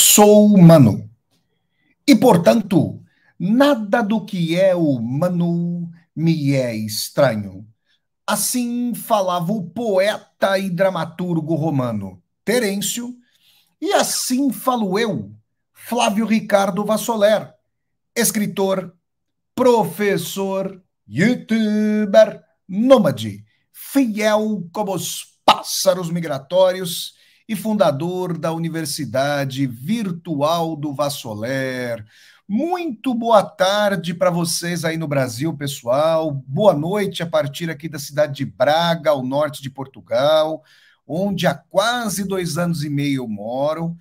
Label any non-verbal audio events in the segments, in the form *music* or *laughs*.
sou humano. E, portanto, nada do que é humano me é estranho. Assim falava o poeta e dramaturgo romano Terêncio, e assim falo eu, Flávio Ricardo Vassoler, escritor, professor, youtuber, nômade, fiel como os pássaros migratórios e fundador da Universidade Virtual do Vassoler. Muito boa tarde para vocês aí no Brasil, pessoal. Boa noite a partir aqui da cidade de Braga, ao norte de Portugal, onde há quase dois anos e meio eu moro.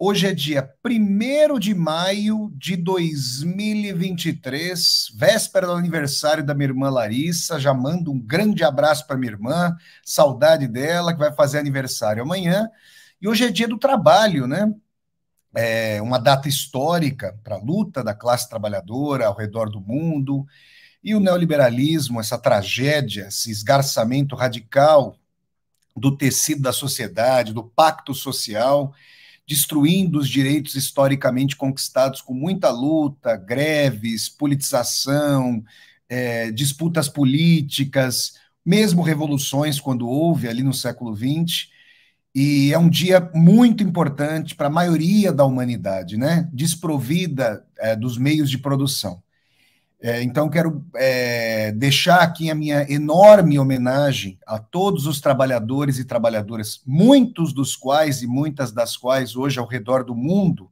Hoje é dia 1 de maio de 2023, véspera do aniversário da minha irmã Larissa. Já mando um grande abraço para minha irmã, saudade dela, que vai fazer aniversário amanhã. E hoje é dia do trabalho, né? É uma data histórica para a luta da classe trabalhadora ao redor do mundo. E o neoliberalismo, essa tragédia, esse esgarçamento radical do tecido da sociedade, do pacto social destruindo os direitos historicamente conquistados com muita luta, greves, politização, é, disputas políticas, mesmo revoluções, quando houve ali no século XX. E é um dia muito importante para a maioria da humanidade, né? desprovida é, dos meios de produção. É, então, quero é, deixar aqui a minha enorme homenagem a todos os trabalhadores e trabalhadoras, muitos dos quais e muitas das quais hoje ao redor do mundo,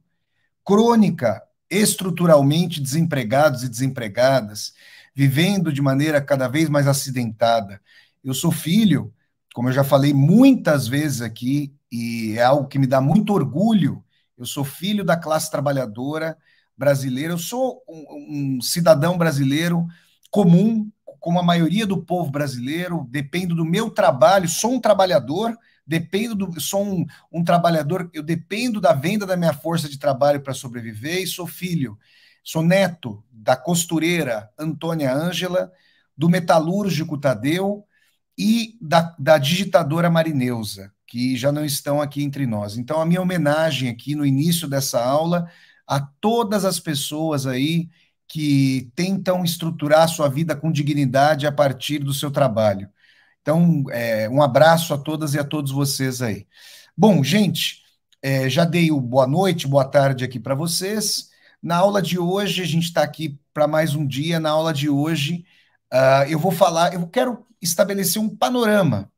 crônica, estruturalmente desempregados e desempregadas, vivendo de maneira cada vez mais acidentada. Eu sou filho, como eu já falei muitas vezes aqui, e é algo que me dá muito orgulho, eu sou filho da classe trabalhadora brasileiro, eu sou um, um cidadão brasileiro comum, como a maioria do povo brasileiro, dependo do meu trabalho, sou um trabalhador, dependo do, sou um, um trabalhador, eu dependo da venda da minha força de trabalho para sobreviver e sou filho, sou neto da costureira Antônia Ângela, do metalúrgico Tadeu e da, da digitadora Marineusa, que já não estão aqui entre nós. Então, a minha homenagem aqui no início dessa aula a todas as pessoas aí que tentam estruturar a sua vida com dignidade a partir do seu trabalho. Então, é, um abraço a todas e a todos vocês aí. Bom, gente, é, já dei o boa noite, boa tarde aqui para vocês. Na aula de hoje, a gente está aqui para mais um dia. Na aula de hoje, uh, eu vou falar, eu quero estabelecer um panorama.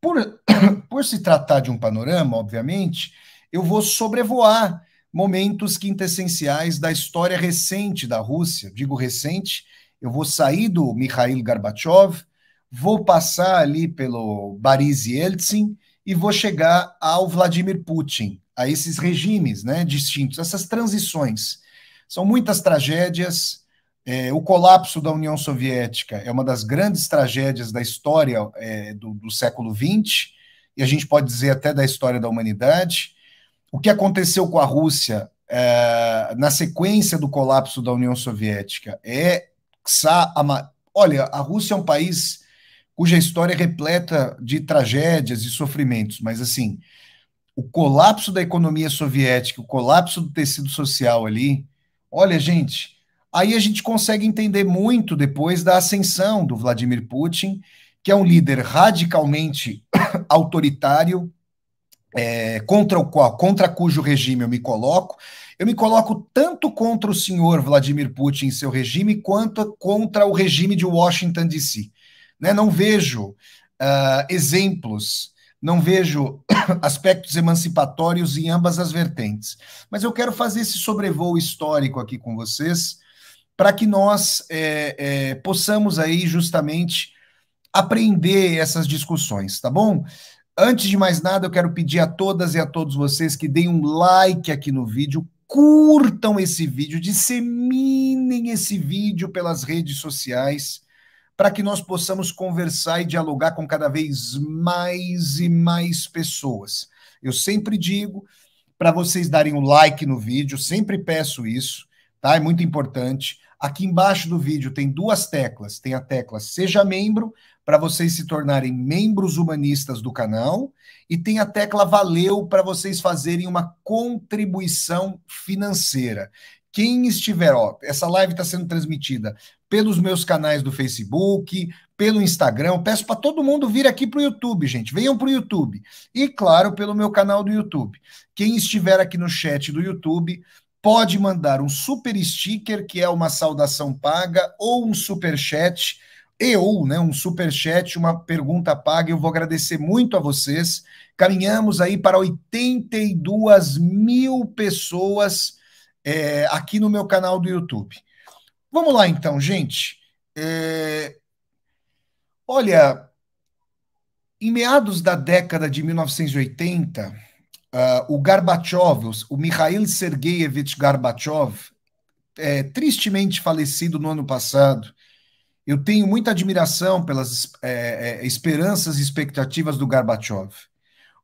Por, *coughs* por se tratar de um panorama, obviamente, eu vou sobrevoar momentos quintessenciais da história recente da Rússia. Digo recente, eu vou sair do Mikhail Gorbachev, vou passar ali pelo Boris Yeltsin e vou chegar ao Vladimir Putin, a esses regimes né, distintos, essas transições. São muitas tragédias. É, o colapso da União Soviética é uma das grandes tragédias da história é, do, do século XX, e a gente pode dizer até da história da humanidade o que aconteceu com a Rússia é, na sequência do colapso da União Soviética é. Olha, a Rússia é um país cuja história é repleta de tragédias e sofrimentos, mas assim, o colapso da economia soviética, o colapso do tecido social ali, olha, gente, aí a gente consegue entender muito depois da ascensão do Vladimir Putin, que é um líder radicalmente *coughs* autoritário, é, contra o qual, contra cujo regime eu me coloco, eu me coloco tanto contra o senhor Vladimir Putin e seu regime, quanto contra o regime de Washington DC. Né? Não vejo uh, exemplos, não vejo *coughs* aspectos emancipatórios em ambas as vertentes. Mas eu quero fazer esse sobrevoo histórico aqui com vocês, para que nós é, é, possamos aí justamente aprender essas discussões, tá bom? Antes de mais nada, eu quero pedir a todas e a todos vocês que deem um like aqui no vídeo, curtam esse vídeo, disseminem esse vídeo pelas redes sociais, para que nós possamos conversar e dialogar com cada vez mais e mais pessoas. Eu sempre digo para vocês darem um like no vídeo, sempre peço isso, tá? É muito importante. Aqui embaixo do vídeo tem duas teclas: tem a tecla Seja Membro, para vocês se tornarem membros humanistas do canal e tem a tecla Valeu para vocês fazerem uma contribuição financeira. Quem estiver, ó, essa live está sendo transmitida pelos meus canais do Facebook, pelo Instagram. Peço para todo mundo vir aqui para o YouTube, gente. Venham para o YouTube. E, claro, pelo meu canal do YouTube. Quem estiver aqui no chat do YouTube pode mandar um super sticker, que é uma saudação paga, ou um super chat e ou né, um super chat, uma pergunta paga. Eu vou agradecer muito a vocês. Caminhamos aí para 82 mil pessoas é, aqui no meu canal do YouTube. Vamos lá então, gente. É... Olha, em meados da década de 1980, uh, ah, o Gorbachev, o Mikhail Sergeyevich Gorbachev, é, tristemente falecido no ano passado, eu tenho muita admiração pelas é, é, esperanças e expectativas do Gorbachev.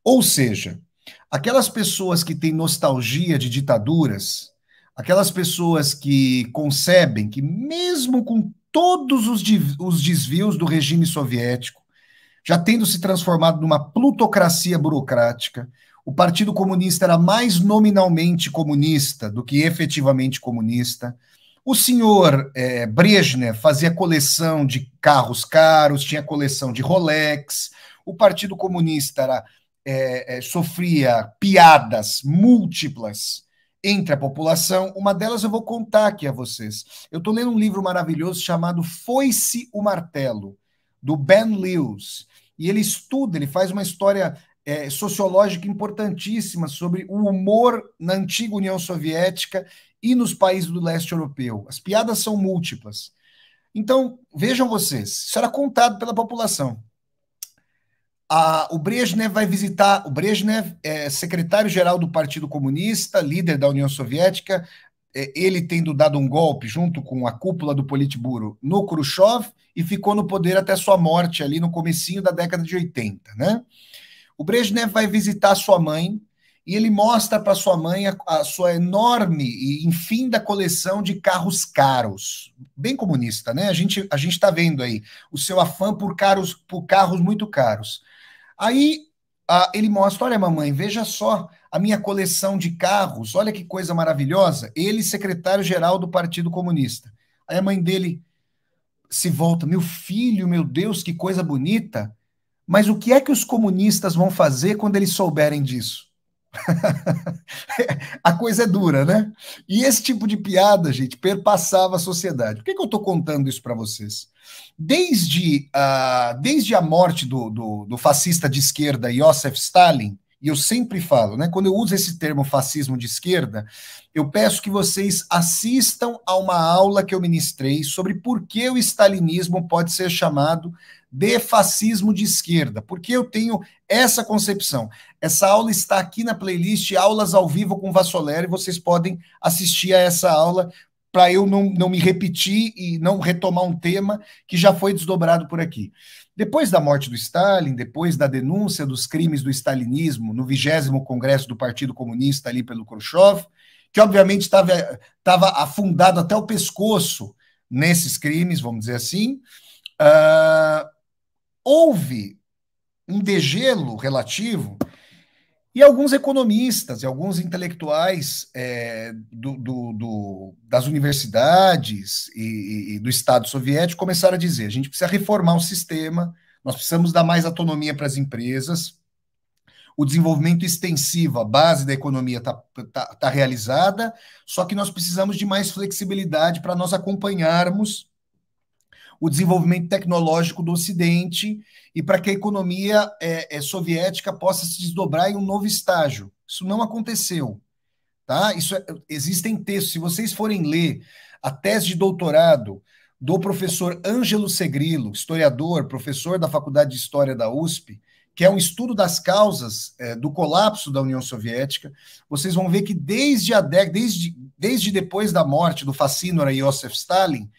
Ou seja, aquelas pessoas que têm nostalgia de ditaduras, aquelas pessoas que concebem que, mesmo com todos os, os desvios do regime soviético, já tendo se transformado numa plutocracia burocrática, o Partido Comunista era mais nominalmente comunista do que efetivamente comunista. O senhor é, Brezhnev fazia coleção de carros caros, tinha coleção de Rolex, o Partido Comunista era, é, é, sofria piadas múltiplas entre a população. Uma delas eu vou contar aqui a vocês. Eu estou lendo um livro maravilhoso chamado Foi-se o Martelo, do Ben Lewis. E ele estuda, ele faz uma história é, sociológica importantíssima sobre o humor na antiga União Soviética e nos países do leste europeu. As piadas são múltiplas. Então, vejam vocês, isso era contado pela população. Ah, o Brezhnev vai visitar. O Brezhnev é secretário-geral do Partido Comunista, líder da União Soviética, é, ele tendo dado um golpe junto com a cúpula do Politburo no Khrushchev e ficou no poder até sua morte ali no comecinho da década de 80, né? O Brezhnev vai visitar sua mãe, e ele mostra para sua mãe a, a, sua enorme e infinda coleção de carros caros. Bem comunista, né? A gente a gente está vendo aí o seu afã por caros por carros muito caros. Aí a, ele mostra, olha mamãe, veja só a minha coleção de carros, olha que coisa maravilhosa. Ele secretário geral do Partido Comunista. Aí a mãe dele se volta, meu filho, meu Deus, que coisa bonita. Mas o que é que os comunistas vão fazer quando eles souberem disso? *laughs* a coisa é dura, né? E esse tipo de piada, gente, perpassava a sociedade. Por que, que eu estou contando isso para vocês? Desde, uh, desde a morte do, do, do fascista de esquerda Joseph Stalin, e eu sempre falo, né? Quando eu uso esse termo fascismo de esquerda, eu peço que vocês assistam a uma aula que eu ministrei sobre por que o stalinismo pode ser chamado de fascismo de esquerda, porque eu tenho essa concepção. Essa aula está aqui na playlist Aulas ao Vivo com Vassolera e vocês podem assistir a essa aula para eu não, não me repetir e não retomar um tema que já foi desdobrado por aqui. Depois da morte do Stalin, depois da denúncia dos crimes do stalinismo no 20 Congresso do Partido Comunista ali pelo Khrushchev, que obviamente estava afundado até o pescoço nesses crimes, vamos dizer assim, ah, houve um degelo relativo e alguns economistas e alguns intelectuais é, do, do, do, das universidades e, e, do Estado soviético começaram a dizer: a gente precisa reformar o sistema, nós precisamos dar mais autonomia para as empresas. O desenvolvimento extensivo, a base da economia está tá, tá realizada, só que nós precisamos de mais flexibilidade para nós acompanharmos o desenvolvimento tecnológico do Ocidente e para que a economia é, é, soviética possa se desdobrar em um novo estágio. Isso não aconteceu. Tá? Isso é, existem textos. Se vocês forem ler a tese de doutorado do professor Ângelo Segrilo, historiador, professor da Faculdade de História da USP, que é um estudo das causas é, do colapso da União Soviética, vocês vão ver que desde a década, desde, desde depois da morte do Facínora Iosif Stalin,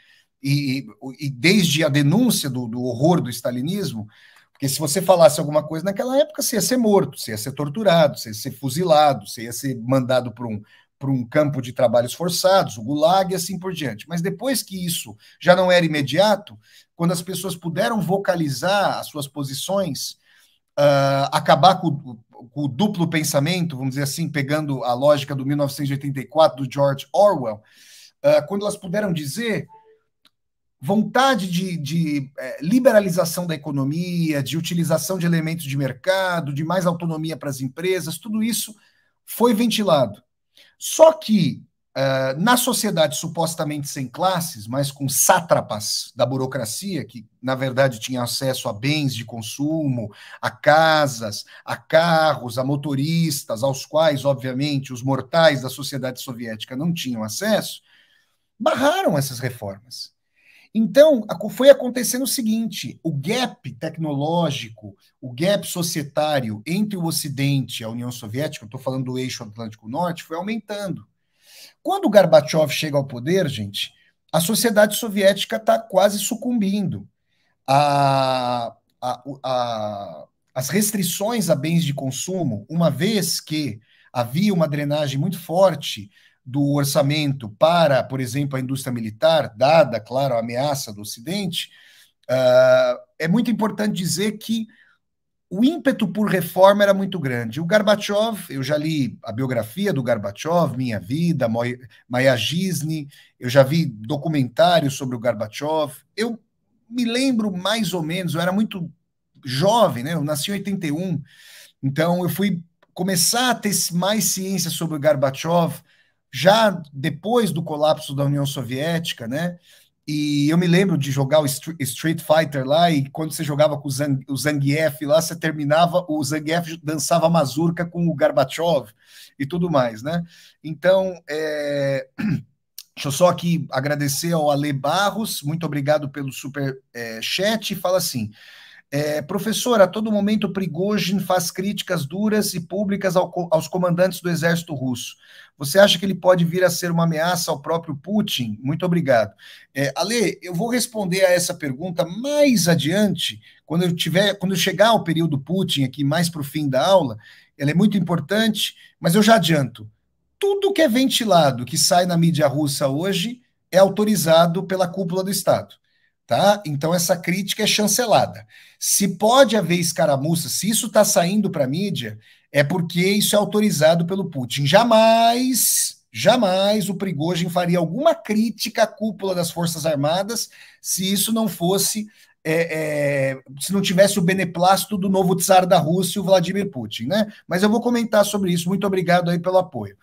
e, e desde a denúncia do, do, horror do stalinismo, porque se você falasse alguma coisa naquela época, você ia ser morto, você ia ser torturado, você ia ser fuzilado, você ia ser mandado para um, para um campo de trabalhos forçados, o Gulag e assim por diante. Mas depois que isso já não era imediato, quando as pessoas puderam vocalizar as suas posições, uh, acabar com, com, o duplo pensamento, vamos dizer assim, pegando a lógica do 1984 do George Orwell, uh, quando elas puderam dizer vontade de, de é, liberalização da economia, de utilização de elementos de mercado, de mais autonomia para as empresas, tudo isso foi ventilado. Só que uh, na sociedade supostamente sem classes, mas com sátrapas da burocracia, que na verdade tinha acesso a bens de consumo, a casas, a carros, a motoristas, aos quais, obviamente, os mortais da sociedade soviética não tinham acesso, barraram essas reformas. Então, foi acontecendo o seguinte: o gap tecnológico, o gap societário entre o Ocidente e a União Soviética, estou falando do eixo Atlântico Norte, foi aumentando. Quando o Gorbachev chega ao poder, gente, a sociedade soviética está quase sucumbindo. A, a, a, as restrições a bens de consumo, uma vez que havia uma drenagem muito forte do orçamento para, por exemplo, a indústria militar, dada, claro, a ameaça do Ocidente, uh, é muito importante dizer que o ímpeto por reforma era muito grande. O Gorbachev, eu já li a biografia do Gorbachev, Minha Vida, Maya Gisne, eu já vi documentários sobre o Gorbachev. Eu me lembro mais ou menos, eu era muito jovem, né? Eu nasci em 81. Então eu fui começar a ter mais ciência sobre o Gorbachev já depois do colapso da União Soviética, né? E eu me lembro de jogar o Street Fighter lá, e quando você jogava com o, Zangief lá, você terminava, o Zangief dançava mazurca com o Gorbachev e tudo mais, né? Então, é... *clears throat* deixa eu só aqui agradecer ao Ale Barros, muito obrigado pelo super é, chat, e fala assim... É, professor, a todo momento Prigozhin faz críticas duras e públicas ao, aos comandantes do exército russo. Você acha que ele pode vir a ser uma ameaça ao próprio Putin? Muito obrigado. É, Ale, eu vou responder a essa pergunta mais adiante, quando eu tiver, quando eu chegar ao período Putin aqui, mais para o fim da aula. Ela é muito importante, mas eu já adianto. Tudo que é ventilado, que sai na mídia russa hoje, é autorizado pela cúpula do Estado. Tá? Então essa crítica é chancelada. Se pode haver escaramuça, se isso está saindo para a mídia, é porque isso é autorizado pelo Putin. Jamais, jamais o Prigogine faria alguma crítica à cúpula das Forças Armadas se isso não fosse, é, é, se não tivesse o beneplácito do novo czar da Rússia, o Vladimir Putin, né? Mas eu vou comentar sobre isso. Muito obrigado aí pelo apoio.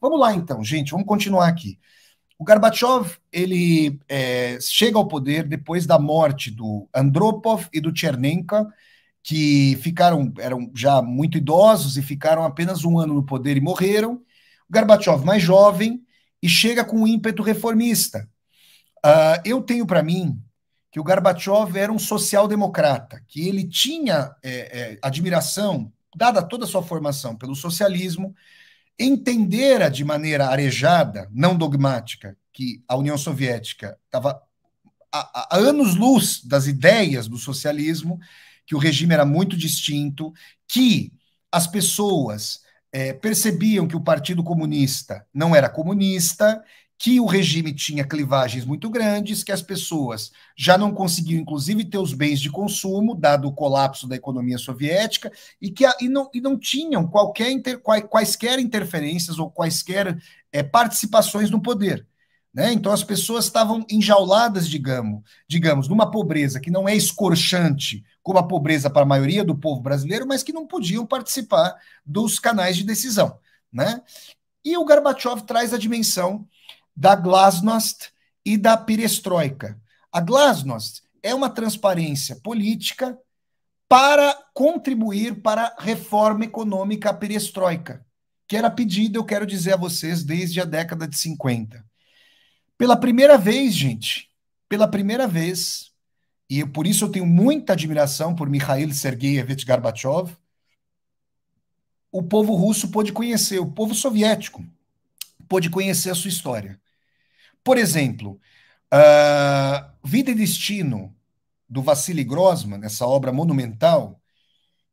Vamos lá então, gente, vamos continuar aqui. O Gorbachev ele é, chega ao poder depois da morte do Andropov e do Tchernenka, que ficaram eram já muito idosos e ficaram apenas um ano no poder e morreram. O Gorbachev mais jovem e chega com um ímpeto reformista. Uh, eu tenho para mim que o Gorbachev era um social-democrata, que ele tinha é, é, admiração, dada toda a sua formação, pelo socialismo, entendera de maneira arejada, não dogmática, que a União Soviética estava a, a anos-luz das ideias do socialismo, que o regime era muito distinto, que as pessoas é, percebiam que o Partido Comunista não era comunista que o regime tinha clivagens muito grandes, que as pessoas já não conseguiam, inclusive, ter os bens de consumo, dado o colapso da economia soviética, e que e não, e não tinham qualquer inter, quaisquer interferências ou quaisquer é, participações no poder. Né? Então as pessoas estavam enjauladas, digamos, digamos, numa pobreza que não é escorchante, como a pobreza para a maioria do povo brasileiro, mas que não podiam participar dos canais de decisão. Né? E o Gorbachev traz a dimensão da glasnost e da perestroika. A glasnost é uma transparência política para contribuir para a reforma econômica perestroika, que era pedida, eu quero dizer a vocês, desde a década de 50. Pela primeira vez, gente, pela primeira vez, e por isso eu tenho muita admiração por Mikhail Sergeyevich Gorbachev, o povo russo pôde conhecer, o povo soviético pôde conhecer a sua história. Por exemplo, uh, Vida e Destino, do Vassili Grossman, essa obra monumental.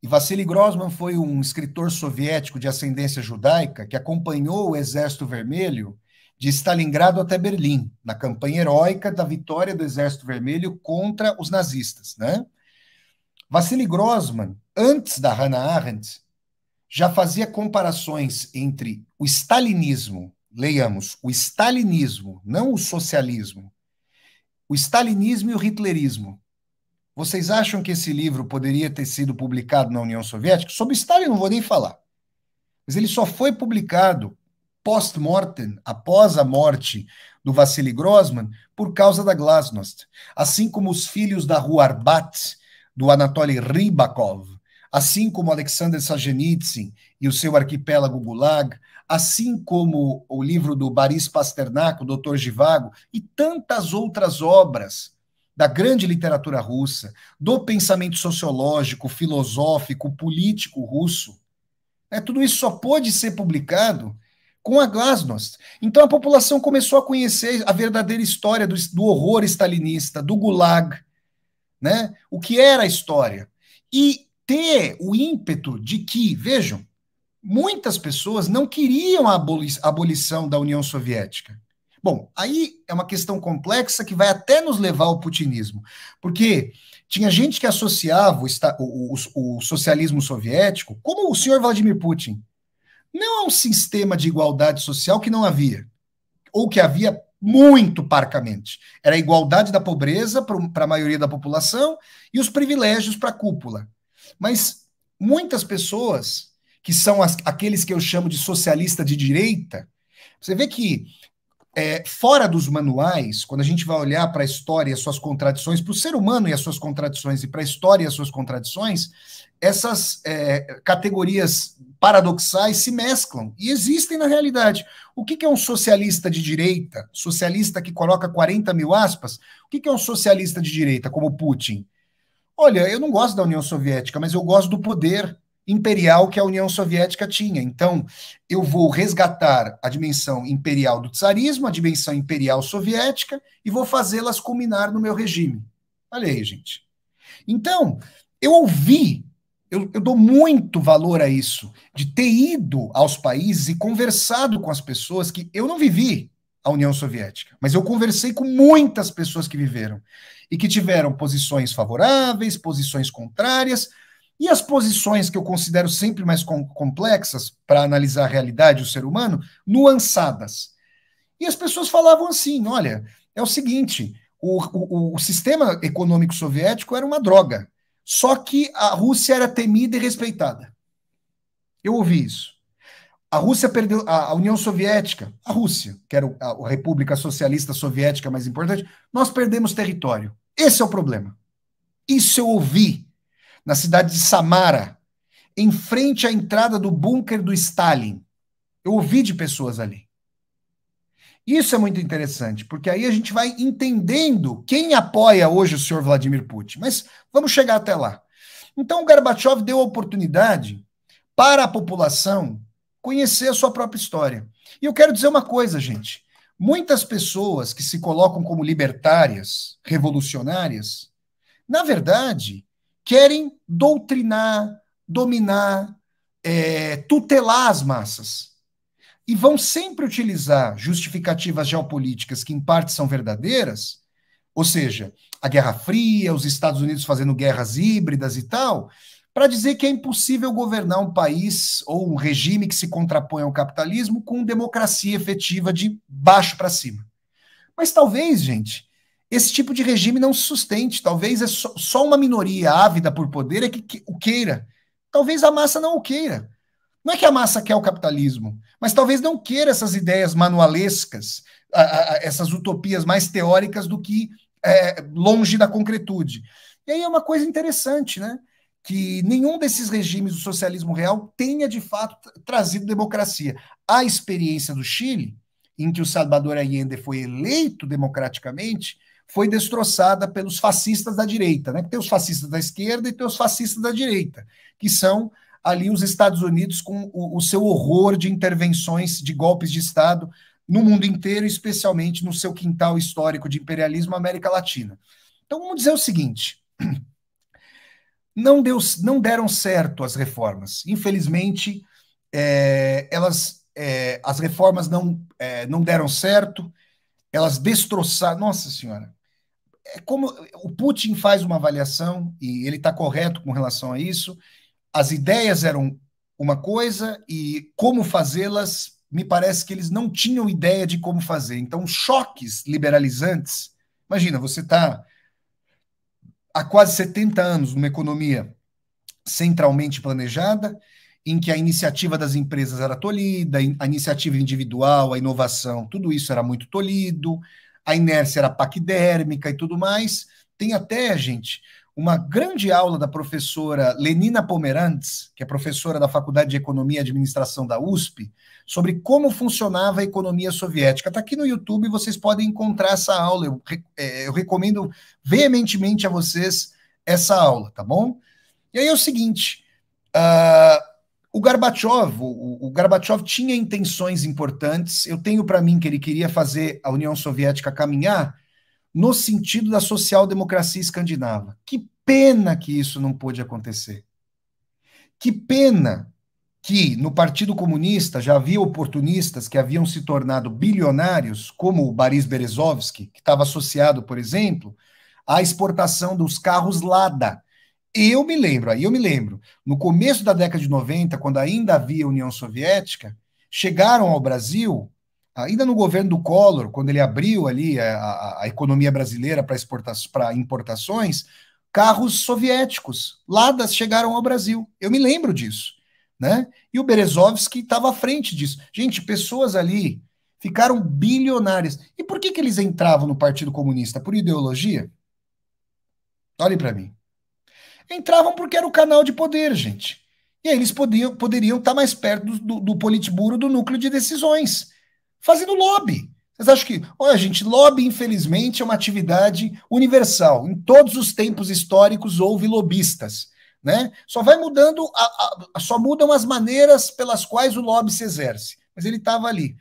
E Vassili Grossman foi um escritor soviético de ascendência judaica que acompanhou o Exército Vermelho de Stalingrado até Berlim, na campanha heróica da vitória do Exército Vermelho contra os nazistas. Né? Vassili Grossman, antes da Hannah Arendt, já fazia comparações entre o stalinismo leiamos, o stalinismo, não o socialismo. O stalinismo e o hitlerismo. Vocês acham que esse livro poderia ter sido publicado na União Soviética? Sobre Stalin não vou nem falar. Mas ele só foi publicado post-mortem, após a morte do Vassili Grossman, por causa da Glasnost. Assim como os filhos da rua Arbat, do Anatoly Rybakov, assim como Alexander Solzhenitsyn e o seu arquipélago Gulag, assim como o livro do Baris Pasternak, o Doutor Givago, e tantas outras obras da grande literatura russa, do pensamento sociológico, filosófico, político russo. Né, tudo isso só pôde ser publicado com a glasnost. Então a população começou a conhecer a verdadeira história do, do horror stalinista, do gulag, né? o que era a história. E ter o ímpeto de que, vejam, muitas pessoas não queriam a abolição da União Soviética. Bom, aí é uma questão complexa que vai até nos levar ao putinismo, porque tinha gente que associava o, o, o, o socialismo soviético, como o senhor Vladimir Putin, não a um sistema de igualdade social que não havia, ou que havia muito parcamente. Era a igualdade da pobreza para a maioria da população e os privilégios para a cúpula. Mas muitas pessoas que são as, aqueles que eu chamo de socialista de direita, você vê que é, fora dos manuais, quando a gente vai olhar para a história e as suas contradições, para o ser humano e as suas contradições, e para a história e as suas contradições, essas é, categorias paradoxais se mesclam e existem na realidade. O que, que, é um socialista de direita? Socialista que coloca 40 mil aspas? O que, que é um socialista de direita, como Putin? Olha, eu não gosto da União Soviética, mas eu gosto do poder imperial que a União Soviética tinha. Então, eu vou resgatar a dimensão imperial do czarismo, a dimensão imperial soviética, e vou fazê-las culminar no meu regime. Olha aí, gente. Então, eu ouvi, eu, eu dou muito valor a isso, de ter ido aos países e conversado com as pessoas que eu não vivi a União Soviética, mas eu conversei com muitas pessoas que viveram e que tiveram posições favoráveis, posições contrárias, e as posições que eu considero sempre mais com, complexas para analisar a realidade do ser humano, nuançadas. E as pessoas falavam assim: olha, é o seguinte, o, o, o sistema econômico soviético era uma droga, só que a Rússia era temida e respeitada. Eu ouvi isso. A Rússia perdeu a União Soviética, a Rússia, que era a República Socialista Soviética mais importante, nós perdemos território. Esse é o problema. Isso eu ouvi na cidade de Samara, em frente à entrada do bunker do Stalin. Eu ouvi de pessoas ali. Isso é muito interessante, porque aí a gente vai entendendo quem apoia hoje o senhor Vladimir Putin. Mas vamos chegar até lá. Então, o Gorbachev deu a oportunidade para a população conhecer a sua própria história. E eu quero dizer uma coisa, gente. Muitas pessoas que se colocam como libertárias, revolucionárias, na verdade, querem doutrinar, dominar, é, tutelar as massas. E vão sempre utilizar justificativas geopolíticas que, em parte, são verdadeiras, ou seja, a Guerra Fria, os Estados Unidos fazendo guerras híbridas e tal, para dizer que é impossível governar um país ou um regime que se contrapõe ao capitalismo com democracia efetiva de baixo para cima. Mas talvez, gente, esse tipo de regime não se sustente. Talvez é só, só uma minoria ávida por poder é que, que o queira. Talvez a massa não o queira. Não é que a massa quer o capitalismo, mas talvez não queira essas ideias manualescas, a, a, essas utopias mais teóricas do que é, longe da concretude. E aí é uma coisa interessante, né? Que nenhum desses regimes do socialismo real tenha de fato trazido democracia. A experiência do Chile, em que o Salvador Allende foi eleito democraticamente, foi destroçada pelos fascistas da direita, né? Tem os fascistas da esquerda e tem os fascistas da direita, que são ali os Estados Unidos com o, o seu horror de intervenções, de golpes de Estado no mundo inteiro, especialmente no seu quintal histórico de imperialismo América Latina. Então vamos dizer o seguinte: *clears throat* não, deu, não deram certo as reformas. Infelizmente, é, elas, é, as reformas não, é, não deram certo, elas destroçaram. Nossa Senhora! é como o Putin faz uma avaliação e ele está correto com relação a isso. As ideias eram uma coisa e como fazê-las me parece que eles não tinham ideia de como fazer. Então, choques liberalizantes. Imagina, você está há quase 70 anos numa economia centralmente planejada, em que a iniciativa das empresas era tolhida, a iniciativa individual, a inovação, tudo isso era muito tolhido a inércia era paquidérmica e tudo mais. Tem até, gente, uma grande aula da professora Lenina Pomerantes, que é professora da Faculdade de Economia e Administração da USP, sobre como funcionava a economia soviética. Está aqui no YouTube, vocês podem encontrar essa aula. Eu, é, eu, recomendo veementemente a vocês essa aula, tá bom? E aí é o seguinte. Uh, o Gorbachev, o, o Gorbachev tinha intenções importantes. Eu tenho para mim que ele queria fazer a União Soviética caminhar no sentido da social-democracia escandinava. Que pena que isso não pôde acontecer. Que pena que no Partido Comunista já havia oportunistas que haviam se tornado bilionários, como o Boris Berezovsky, que estava associado, por exemplo, à exportação dos carros Lada, eu me lembro, aí eu me lembro, no começo da década de 90, quando ainda havia União Soviética, chegaram ao Brasil, ainda no governo do Collor, quando ele abriu ali a, a, a economia brasileira para importações, carros soviéticos, Ladas chegaram ao Brasil. Eu me lembro disso. Né? E o Berezovski estava à frente disso. Gente, pessoas ali ficaram bilionárias. E por que, que eles entravam no Partido Comunista? Por ideologia? Olhe para mim entravam porque era o canal de poder, gente. E aí eles podiam, poderiam estar tá mais perto do, do, politburo, do núcleo de decisões, fazendo lobby. Vocês acham que, olha, gente, lobby, infelizmente, é uma atividade universal. Em todos os tempos históricos houve lobistas. Né? Só vai mudando, a, a, só mudam as maneiras pelas quais o lobby se exerce. Mas ele estava ali.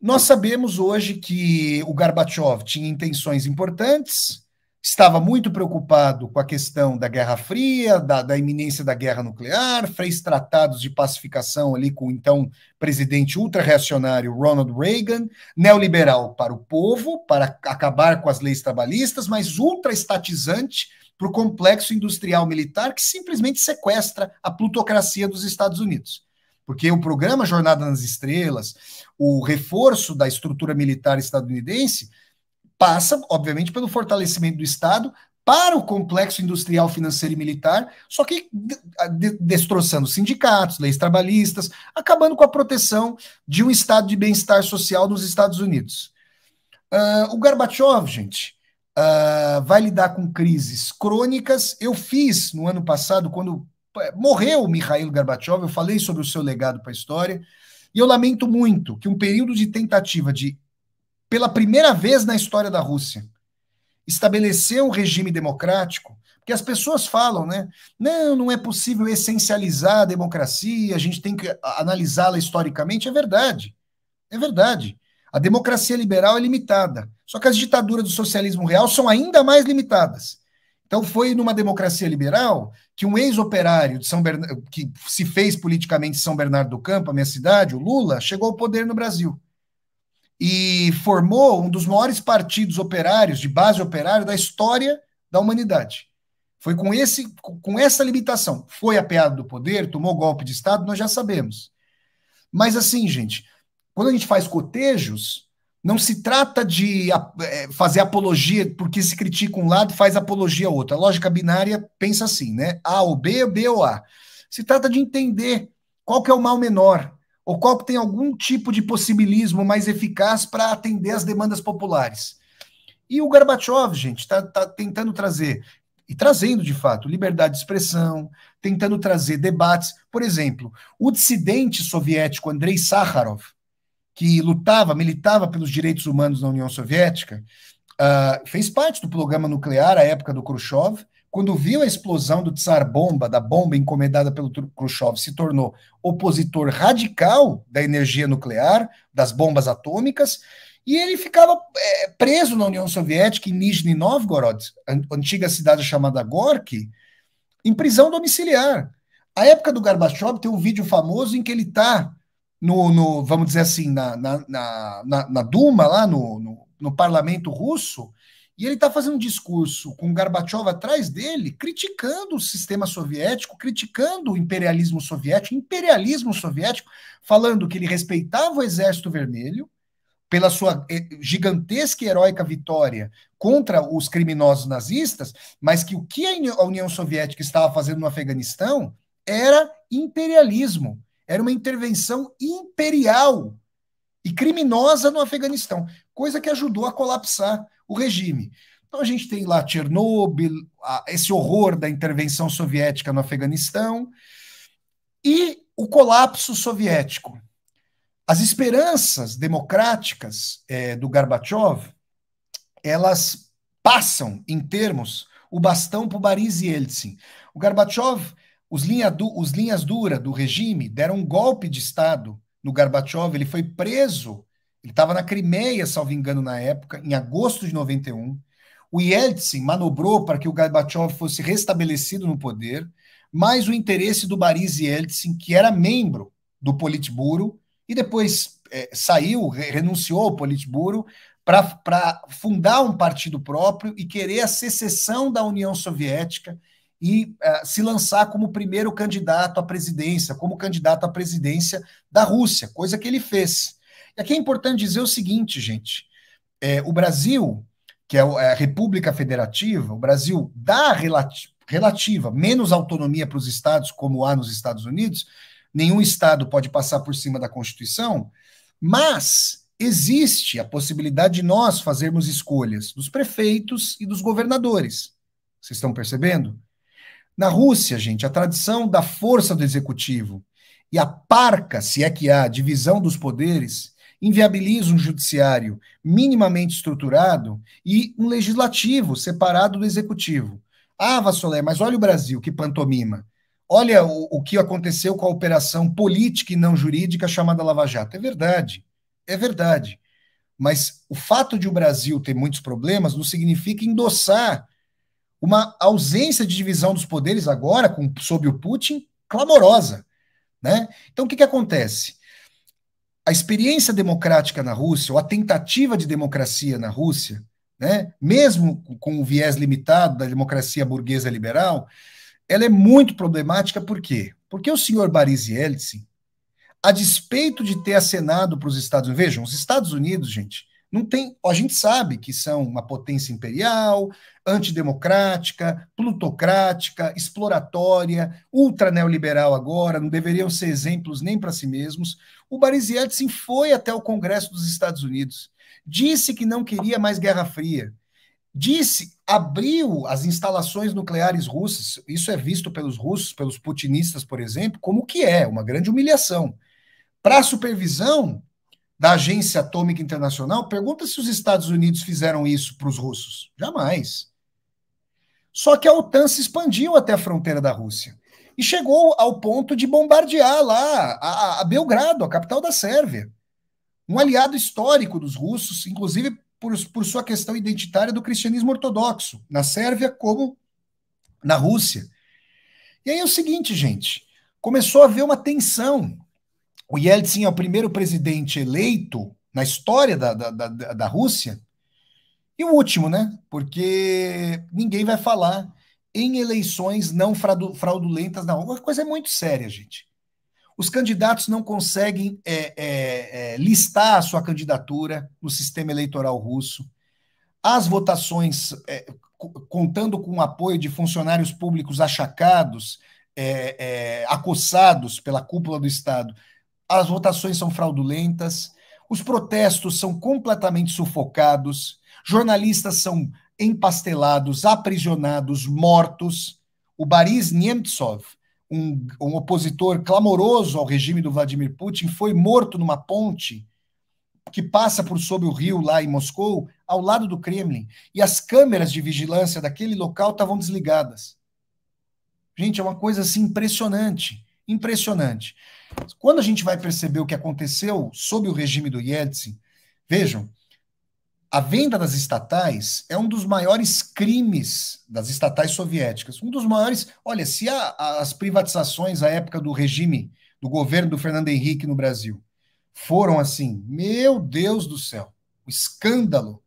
Nós sabemos hoje que o Gorbachev tinha intenções importantes, estava muito preocupado com a questão da Guerra Fria, da, da, iminência da guerra nuclear, fez tratados de pacificação ali com o então presidente ultra-reacionário Ronald Reagan, neoliberal para o povo, para acabar com as leis trabalhistas, mas ultra-estatizante para o complexo industrial militar que simplesmente sequestra a plutocracia dos Estados Unidos. Porque o programa Jornada nas Estrelas, o reforço da estrutura militar estadunidense, passa, obviamente, pelo fortalecimento do Estado para o complexo industrial, financeiro e militar, só que destroçando sindicatos, leis trabalhistas, acabando com a proteção de um Estado de bem-estar social nos Estados Unidos. Uh, o Gorbachev, gente, uh, vai lidar com crises crônicas. Eu fiz no ano passado, quando morreu o Mikhail Gorbachev, eu falei sobre o seu legado para a história, e eu lamento muito que um período de tentativa de pela primeira vez na história da Rússia, estabeleceu um regime democrático, porque as pessoas falam, né? Não, não é possível essencializar a democracia, a gente tem que analisá-la historicamente. É verdade. É verdade. A democracia liberal é limitada. Só que as ditaduras do socialismo real são ainda mais limitadas. Então foi numa democracia liberal que um ex-operário de São Bernardo, que se fez politicamente São Bernardo do Campo, a minha cidade, o Lula, chegou ao poder no Brasil e formou um dos maiores partidos operários, de base operária, da história da humanidade. Foi com, esse, com essa limitação. Foi apeado do poder, tomou golpe de Estado, nós já sabemos. Mas, assim, gente, quando a gente faz cotejos, não se trata de é, fazer apologia, porque se critica um lado faz apologia ao outro. A lógica binária pensa assim, né? A ou B, B ou A. Se trata de entender qual que é o mal menor, o qual tem algum tipo de possibilismo mais eficaz para atender às demandas populares. E o Gorbachev, gente, está tá tentando trazer, e trazendo de fato, liberdade de expressão, tentando trazer debates. Por exemplo, o dissidente soviético Andrei Sakharov, que lutava, militava pelos direitos humanos na União Soviética, uh, fez parte do programa nuclear à época do Khrushchev quando viu a explosão do Tsar Bomba, da bomba encomendada pelo Khrushchev, se tornou opositor radical da energia nuclear, das bombas atômicas, e ele ficava é, preso na União Soviética, em Nizhny Novgorod, antiga cidade chamada Gorky, em prisão domiciliar. A época do Gorbachev tem um vídeo famoso em que ele está, no, no, vamos dizer assim, na, na, na, na Duma, lá no, no, no parlamento russo, e ele está fazendo um discurso com Gorbachev atrás dele, criticando o sistema soviético, criticando o imperialismo soviético, imperialismo soviético, falando que ele respeitava o Exército Vermelho pela sua eh, gigantesca e heróica vitória contra os criminosos nazistas, mas que o que a União Soviética estava fazendo no Afeganistão era imperialismo, era uma intervenção imperial e criminosa no Afeganistão, coisa que ajudou a colapsar o regime. Então a gente tem lá Chernobyl, esse horror da intervenção soviética no Afeganistão e o colapso soviético. As esperanças democráticas é, do Gorbachev, elas passam em termos o bastão para o Boris Yeltsin. O Gorbachev, os, linha du, os linhas duras do regime deram um golpe de Estado no Gorbachev, ele foi preso ele estava na Crimeia, salvo engano, na época, em agosto de 91. O Yeltsin manobrou para que o Gorbachev fosse restabelecido no poder, mas o interesse do Boris Yeltsin, que era membro do Politburo e depois é, saiu, renunciou ao Politburo para fundar um partido próprio e querer a secessão da União Soviética e é, se lançar como primeiro candidato à presidência, como candidato à presidência da Rússia, coisa que ele fez. Aqui é, é importante dizer o seguinte, gente: é, o Brasil, que é, é a República Federativa, o Brasil dá relati relativa, menos autonomia para os estados, como há nos Estados Unidos, nenhum estado pode passar por cima da Constituição, mas existe a possibilidade de nós fazermos escolhas dos prefeitos e dos governadores. Vocês estão percebendo? Na Rússia, gente, a tradição da força do executivo e a parca, se é que há, divisão dos poderes, inviabiliza um judiciário minimamente estruturado e um legislativo separado do executivo. Ah, Vassolé, mas olha o Brasil, que pantomima. Olha o, o que aconteceu com a operação política e não jurídica chamada Lava Jato. É verdade, é verdade. Mas o fato de o Brasil ter muitos problemas não significa endossar uma ausência de divisão dos poderes agora, com, sob o Putin, clamorosa. Né? Então, o que, que acontece? a experiência democrática na Rússia, ou a tentativa de democracia na Rússia, né, mesmo com o viés limitado da democracia burguesa liberal, ela é muito problemática, por quê? Porque o senhor Boris Yeltsin, a despeito de ter acenado para os Estados Unidos, vejam, os Estados Unidos, gente, não tem, a gente sabe que são uma potência imperial, antidemocrática, plutocrática, exploratória, ultra neoliberal agora, não deveriam ser exemplos nem para si mesmos. O Boris Yeltsin foi até o Congresso dos Estados Unidos, disse que não queria mais Guerra Fria, disse, abriu as instalações nucleares russas, isso é visto pelos russos, pelos putinistas, por exemplo, como que é, uma grande humilhação. Para a supervisão da Agência Atômica Internacional, pergunta se os Estados Unidos fizeram isso para os russos. Jamais. Só que a OTAN se expandiu até a fronteira da Rússia e chegou ao ponto de bombardear lá a, a Belgrado, a capital da Sérvia. Um aliado histórico dos russos, inclusive por, por sua questão identitária do cristianismo ortodoxo, na Sérvia como na Rússia. E aí é o seguinte, gente, começou a haver uma tensão o Yeltsin é o primeiro presidente eleito na história da, da, da, da Rússia. E o último, né? Porque ninguém vai falar em eleições não fraudulentas na Rússia. coisa é muito séria, gente. Os candidatos não conseguem é, é, é, listar a sua candidatura no sistema eleitoral russo. As votações, é, contando com o apoio de funcionários públicos achacados, é, é, acossados pela cúpula do Estado, as votações são fraudulentas, os protestos são completamente sufocados, jornalistas são empastelados, aprisionados, mortos. O Boris Nemtsov, um, um, opositor clamoroso ao regime do Vladimir Putin, foi morto numa ponte que passa por sobre o rio lá em Moscou, ao lado do Kremlin, e as câmeras de vigilância daquele local estavam desligadas. Gente, é uma coisa assim impressionante, impressionante. Quando a gente vai perceber o que aconteceu sob o regime do Yeltsin, vejam, a venda das estatais é um dos maiores crimes das estatais soviéticas. Um dos maiores. Olha, se a, as privatizações à época do regime, do governo do Fernando Henrique no Brasil, foram assim, meu Deus do céu, o um escândalo.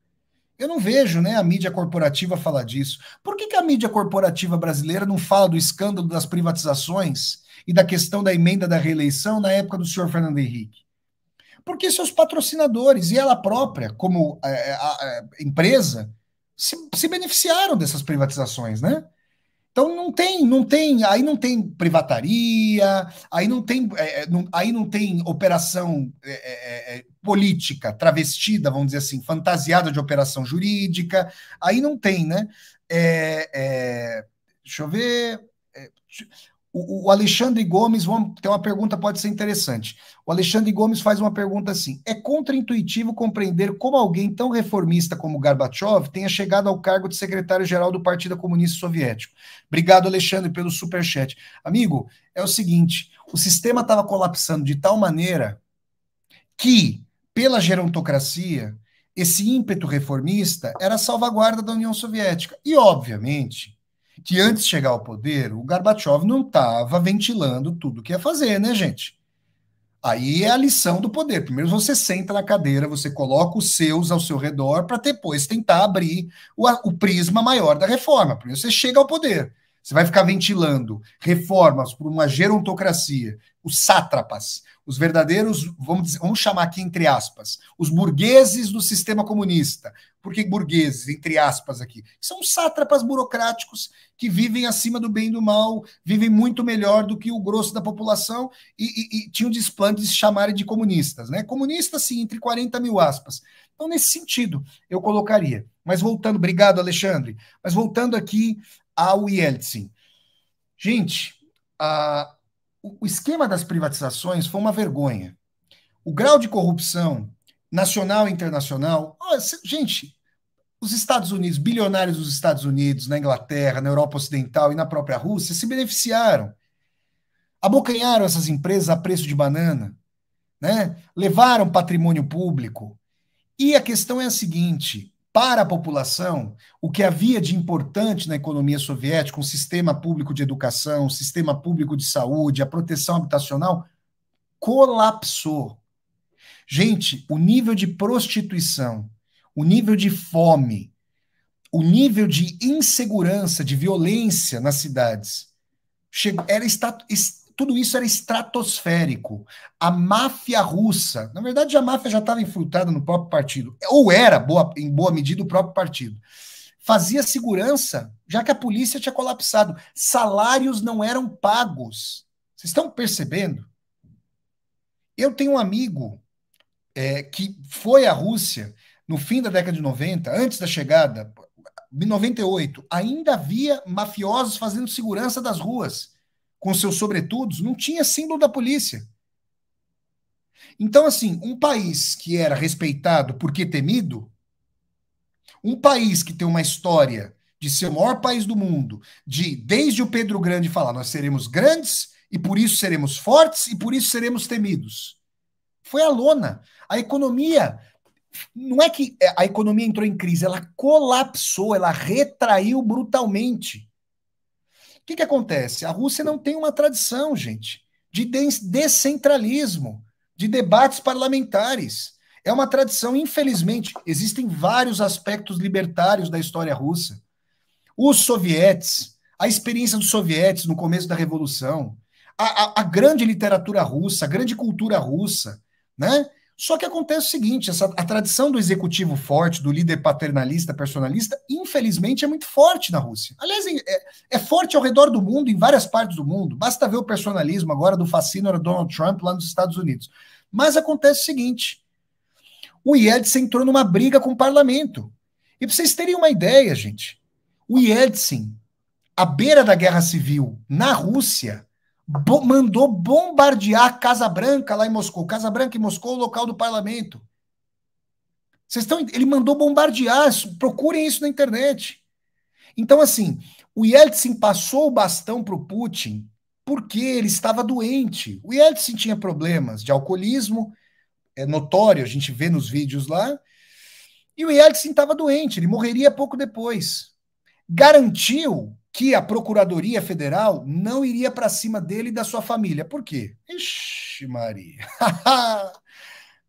Eu não vejo né, a mídia corporativa falar disso. Por que, que a mídia corporativa brasileira não fala do escândalo das privatizações e da questão da emenda da reeleição na época do senhor Fernando Henrique? Porque seus patrocinadores e ela própria, como é, é, a, a é, empresa, se, se beneficiaram dessas privatizações, né? Então não tem, não tem, aí não tem privataria, aí não tem, é, não, aí não tem operação é, é, política travestida, vamos dizer assim, fantasiada de operação jurídica, aí não tem, né? deixa eu ver. O, o Alexandre Gomes, vamos, tem uma pergunta pode ser interessante. O Alexandre Gomes faz uma pergunta assim: é contraintuitivo compreender como alguém tão reformista como Gorbachev tenha chegado ao cargo de secretário-geral do Partido Comunista Soviético. Obrigado, Alexandre, pelo superchat. Amigo, é o seguinte: o sistema estava colapsando de tal maneira que, pela gerontocracia, esse ímpeto reformista era a salvaguarda da União Soviética. E, obviamente, que antes de chegar ao poder, o Gorbachev não estava ventilando tudo que ia fazer, né, gente? Aí é a lição do poder. Primeiro você senta na cadeira, você coloca os seus ao seu redor para depois tentar abrir o, o, prisma maior da reforma. Primeiro você chega ao poder. Você vai ficar ventilando reformas por uma gerontocracia, os sátrapas, os verdadeiros, vamos, dizer, vamos chamar aqui entre aspas, os burgueses do sistema comunista. Por que burgueses, entre aspas, aqui? São sátrapas burocráticos que vivem acima do bem e do mal, vivem muito melhor do que o grosso da população e, e, e tinham desplante de se chamarem de comunistas. Né? Comunistas, sim, entre 40 mil aspas. Então, nesse sentido, eu colocaria. Mas voltando, obrigado, Alexandre. Mas voltando aqui ao Yeltsin. Gente, a o esquema das privatizações foi uma vergonha. O grau de corrupção nacional e internacional. gente, os Estados Unidos, bilionários dos Estados Unidos, na Inglaterra, na Europa Ocidental e na própria Rússia, se beneficiaram. Abocanharam essas empresas a preço de banana, né? levaram patrimônio público. E a questão é a seguinte: para a população, o que havia de importante na economia soviética, um sistema público de educação, um sistema público de saúde, a proteção habitacional, colapsou. Gente, o nível de prostituição, o nível de fome, o nível de insegurança, de violência nas cidades, chegou, era, está, tudo isso era estratosférico. A máfia russa, na verdade, a máfia já estava infiltrada no próprio partido, ou era, boa, em boa medida, o próprio partido. Fazia segurança, já que a polícia tinha colapsado. Salários não eram pagos. Vocês estão percebendo? Eu tenho um amigo é, que foi à Rússia no fim da década de 90, antes da chegada, em 98, ainda havia mafiosos fazendo segurança das ruas com seus sobretudos, não tinha símbolo da polícia. Então, assim, um país que era respeitado porque temido, um país que tem uma história de ser o maior país do mundo, de desde o Pedro Grande falar, nós seremos grandes e por isso seremos fortes e por isso seremos temidos. Foi a lona. A economia não é que é, a economia entrou em crise, ela colapsou, ela retraiu brutalmente que, que acontece? A Rússia não tem uma tradição, gente, de descentralismo, de debates parlamentares. É uma tradição, infelizmente, existem vários aspectos libertários da história russa. Os sovietes, a experiência dos sovietes no começo da Revolução, a, a, a grande literatura russa, a grande cultura russa, né? Só que acontece o seguinte: essa, a tradição do executivo forte, do líder paternalista, personalista, infelizmente é muito forte na Rússia. Aliás, é, é, forte ao redor do mundo, em várias partes do mundo. Basta ver o personalismo agora do fascínio Donald Trump lá nos Estados Unidos. Mas acontece o seguinte: o Yeltsin entrou numa briga com o parlamento. E para vocês terem uma ideia, gente, o Yeltsin, à beira da guerra civil na Rússia, bo mandou bombardear a Casa Branca lá em Moscou. Casa Branca em Moscou, o local do parlamento. Vocês estão, ele mandou bombardear, procurem isso na internet. Então, assim, o Yeltsin passou o bastão para o Putin porque ele estava doente. O Yeltsin tinha problemas de alcoolismo, é notório, a gente vê nos vídeos lá. E o Yeltsin estava doente, ele morreria pouco depois. Garantiu que a Procuradoria Federal não iria para cima dele e da sua família. Por quê? Ixi, Maria. *laughs*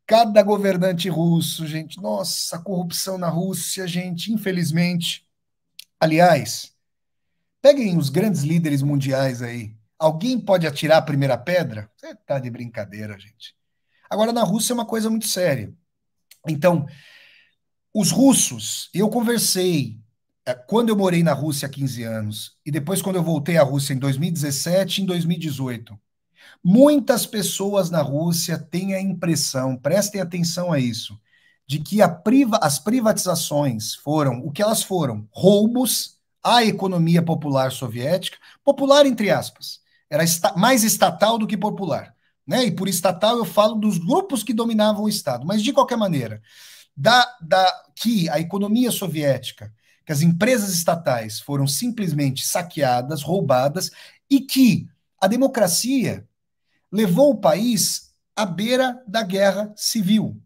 Cada governante russo, gente. Nossa, a corrupção na Rússia, gente, infelizmente. Aliás, peguem os grandes líderes mundiais aí. Alguém pode atirar a primeira pedra? Você tá de brincadeira, gente. Agora, na Rússia é uma coisa muito séria. Então, os russos, eu conversei é, quando eu morei na Rússia há 15 anos e depois quando eu voltei à Rússia em 2017 e em 2018, muitas pessoas na Rússia têm a impressão, prestem atenção a isso, de que priva, as privatizações foram o que elas foram: roubos à economia popular soviética, popular entre aspas, era esta, mais estatal do que popular. Né? E por estatal eu falo dos grupos que dominavam o Estado, mas de qualquer maneira, da, da que a economia soviética que as empresas estatais foram simplesmente saqueadas, roubadas e que a democracia levou o país à beira da guerra civil.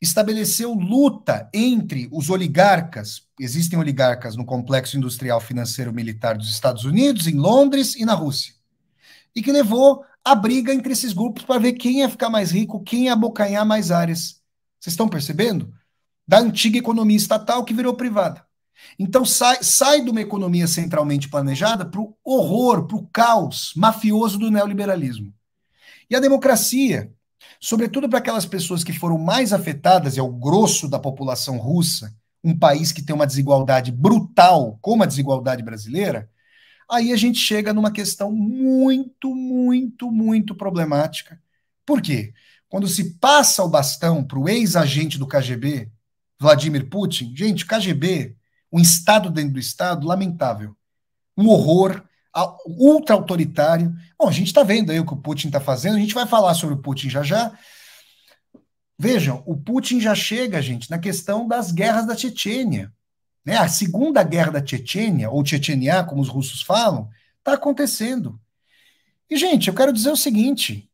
Estabeleceu luta entre os oligarcas, existem oligarcas no complexo industrial financeiro militar dos Estados Unidos, em Londres e na Rússia, e que levou a briga entre esses grupos para ver quem ia ficar mais rico, quem ia abocanhar mais áreas. Vocês estão percebendo? da antiga economia estatal que virou privada. Então sai, sai de uma economia centralmente planejada para o horror, para o caos mafioso do neoliberalismo. E a democracia, sobretudo para aquelas pessoas que foram mais afetadas, é o grosso da população russa, um país que tem uma desigualdade brutal, como a desigualdade brasileira, aí a gente chega numa questão muito, muito, muito problemática. Por quê? Quando se passa o bastão para o ex-agente do KGB, Vladimir Putin. Gente, KGB, um Estado dentro do Estado, lamentável. Um horror, ultra autoritário. Bom, a gente está vendo aí o que o Putin está fazendo, a gente vai falar sobre o Putin já já. Vejam, o Putin já chega, gente, na questão das guerras da Chechênia. Né? A segunda guerra da Chechênia, ou Chechenia, como os russos falam, está acontecendo. E, gente, eu quero dizer o seguinte: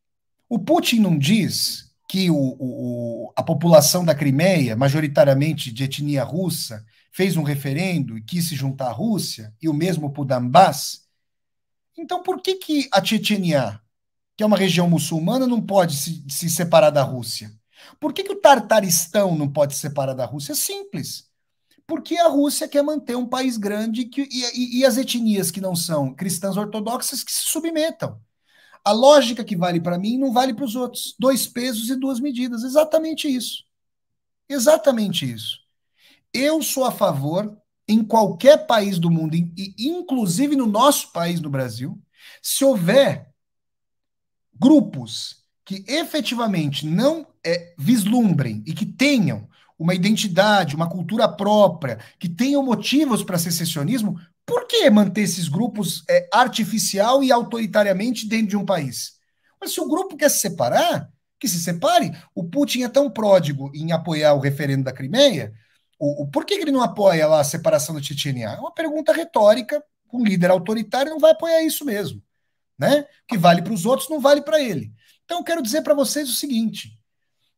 o Putin não diz que o, o, a população da Crimeia, majoritariamente de etnia russa, fez um referendo e quis se juntar à Rússia, e o mesmo para o Dambás, então por que, que a Chechenia, que é uma região muçulmana, não pode se, se separar da Rússia? Por que, que o Tartaristão não pode se separar da Rússia? É simples. Porque a Rússia quer manter um país grande que, e, e, e as etnias que não são cristãs ortodoxas que se submetam. A lógica que vale para mim não vale para os outros. Dois pesos e duas medidas. Exatamente isso. Exatamente isso. Eu sou a favor, em qualquer país do mundo, e inclusive no nosso país, no Brasil, se houver grupos que efetivamente não é, vislumbrem e que tenham uma identidade, uma cultura própria, que tenham motivos para secessionismo, por que manter esses grupos é, artificial e autoritariamente dentro de um país? Mas se o grupo quer se separar, que se separe. O Putin é tão pródigo em apoiar o referendo da Crimeia. O, o por que, ele não apoia lá a separação da Chechênia? É uma pergunta retórica. Um líder autoritário não vai apoiar isso mesmo. Né? O que vale para os outros não vale para ele. Então, eu quero dizer para vocês o seguinte: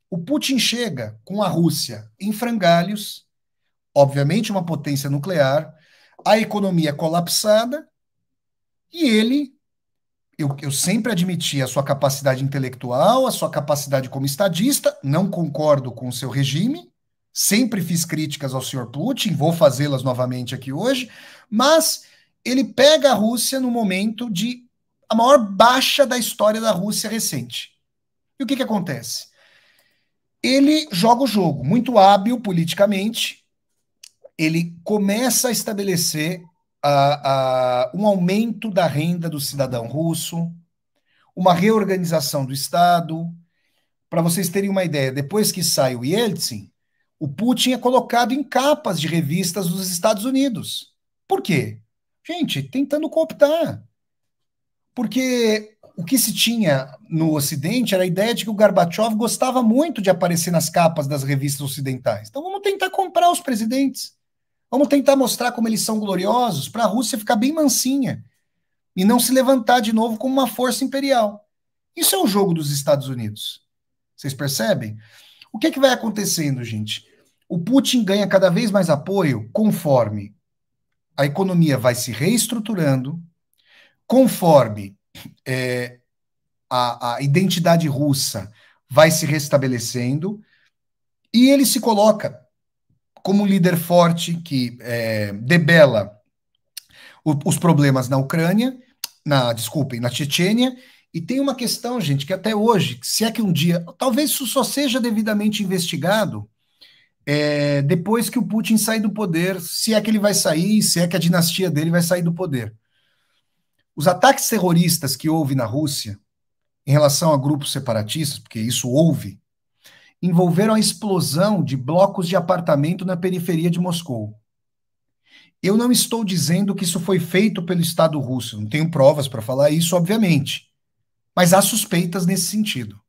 o Putin chega com a Rússia em frangalhos, obviamente uma potência nuclear, a economia colapsada e ele. Eu, eu sempre admiti a sua capacidade intelectual, a sua capacidade como estadista, não concordo com o seu regime, sempre fiz críticas ao senhor Putin, vou fazê-las novamente aqui hoje, mas ele pega a Rússia no momento de a maior baixa da história da Rússia recente. E o que, que acontece? Ele joga o jogo, muito hábil politicamente, ele começa a estabelecer um aumento da renda do cidadão russo, uma reorganização do Estado. Para vocês terem uma ideia, depois que sai o Yeltsin, o Putin é colocado em capas de revistas dos Estados Unidos. Por quê? Gente, tentando cooptar. Porque o que se tinha no Ocidente era a ideia de que o Gorbachev gostava muito de aparecer nas capas das revistas ocidentais. Então vamos tentar comprar os presidentes. Vamos tentar mostrar como eles são gloriosos para a Rússia ficar bem mansinha e não se levantar de novo como uma força imperial. Isso é o jogo dos Estados Unidos. Vocês percebem? O que, é que vai acontecendo, gente? O Putin ganha cada vez mais apoio conforme a economia vai se reestruturando, conforme é, a, a identidade russa vai se restabelecendo, e ele se coloca como líder forte que é, debela o, os problemas na Ucrânia, na desculpem, na Chechênia, e tem uma questão, gente, que até hoje, se é que um dia, talvez isso só seja devidamente investigado é, depois que o Putin sair do poder, se é que ele vai sair, se é que a dinastia dele vai sair do poder. Os ataques terroristas que houve na Rússia em relação a grupos separatistas, porque isso houve, envolveram a explosão de blocos de apartamento na periferia de Moscou. Eu não estou dizendo que isso foi feito pelo Estado russo, não tenho provas para falar isso, obviamente. Mas há suspeitas nesse sentido.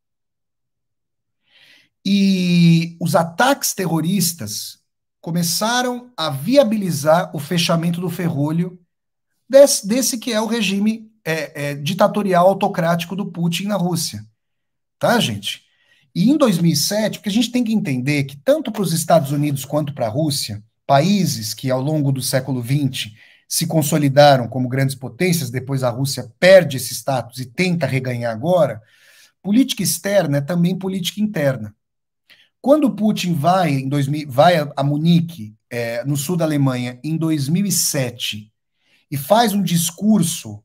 E os ataques terroristas começaram a viabilizar o fechamento do ferrolho desse, desse que é o regime é, é, ditatorial autocrático do Putin na Rússia. Tá, gente? E em 2007, porque a gente tem que entender é que tanto para os Estados Unidos quanto para a Rússia, países que ao longo do século XX se consolidaram como grandes potências, depois a Rússia perde esse status e tenta reganhar agora, política externa é também política interna. Quando Putin vai em 2000, vai a Munique, é, no sul da Alemanha, em 2007, e faz um discurso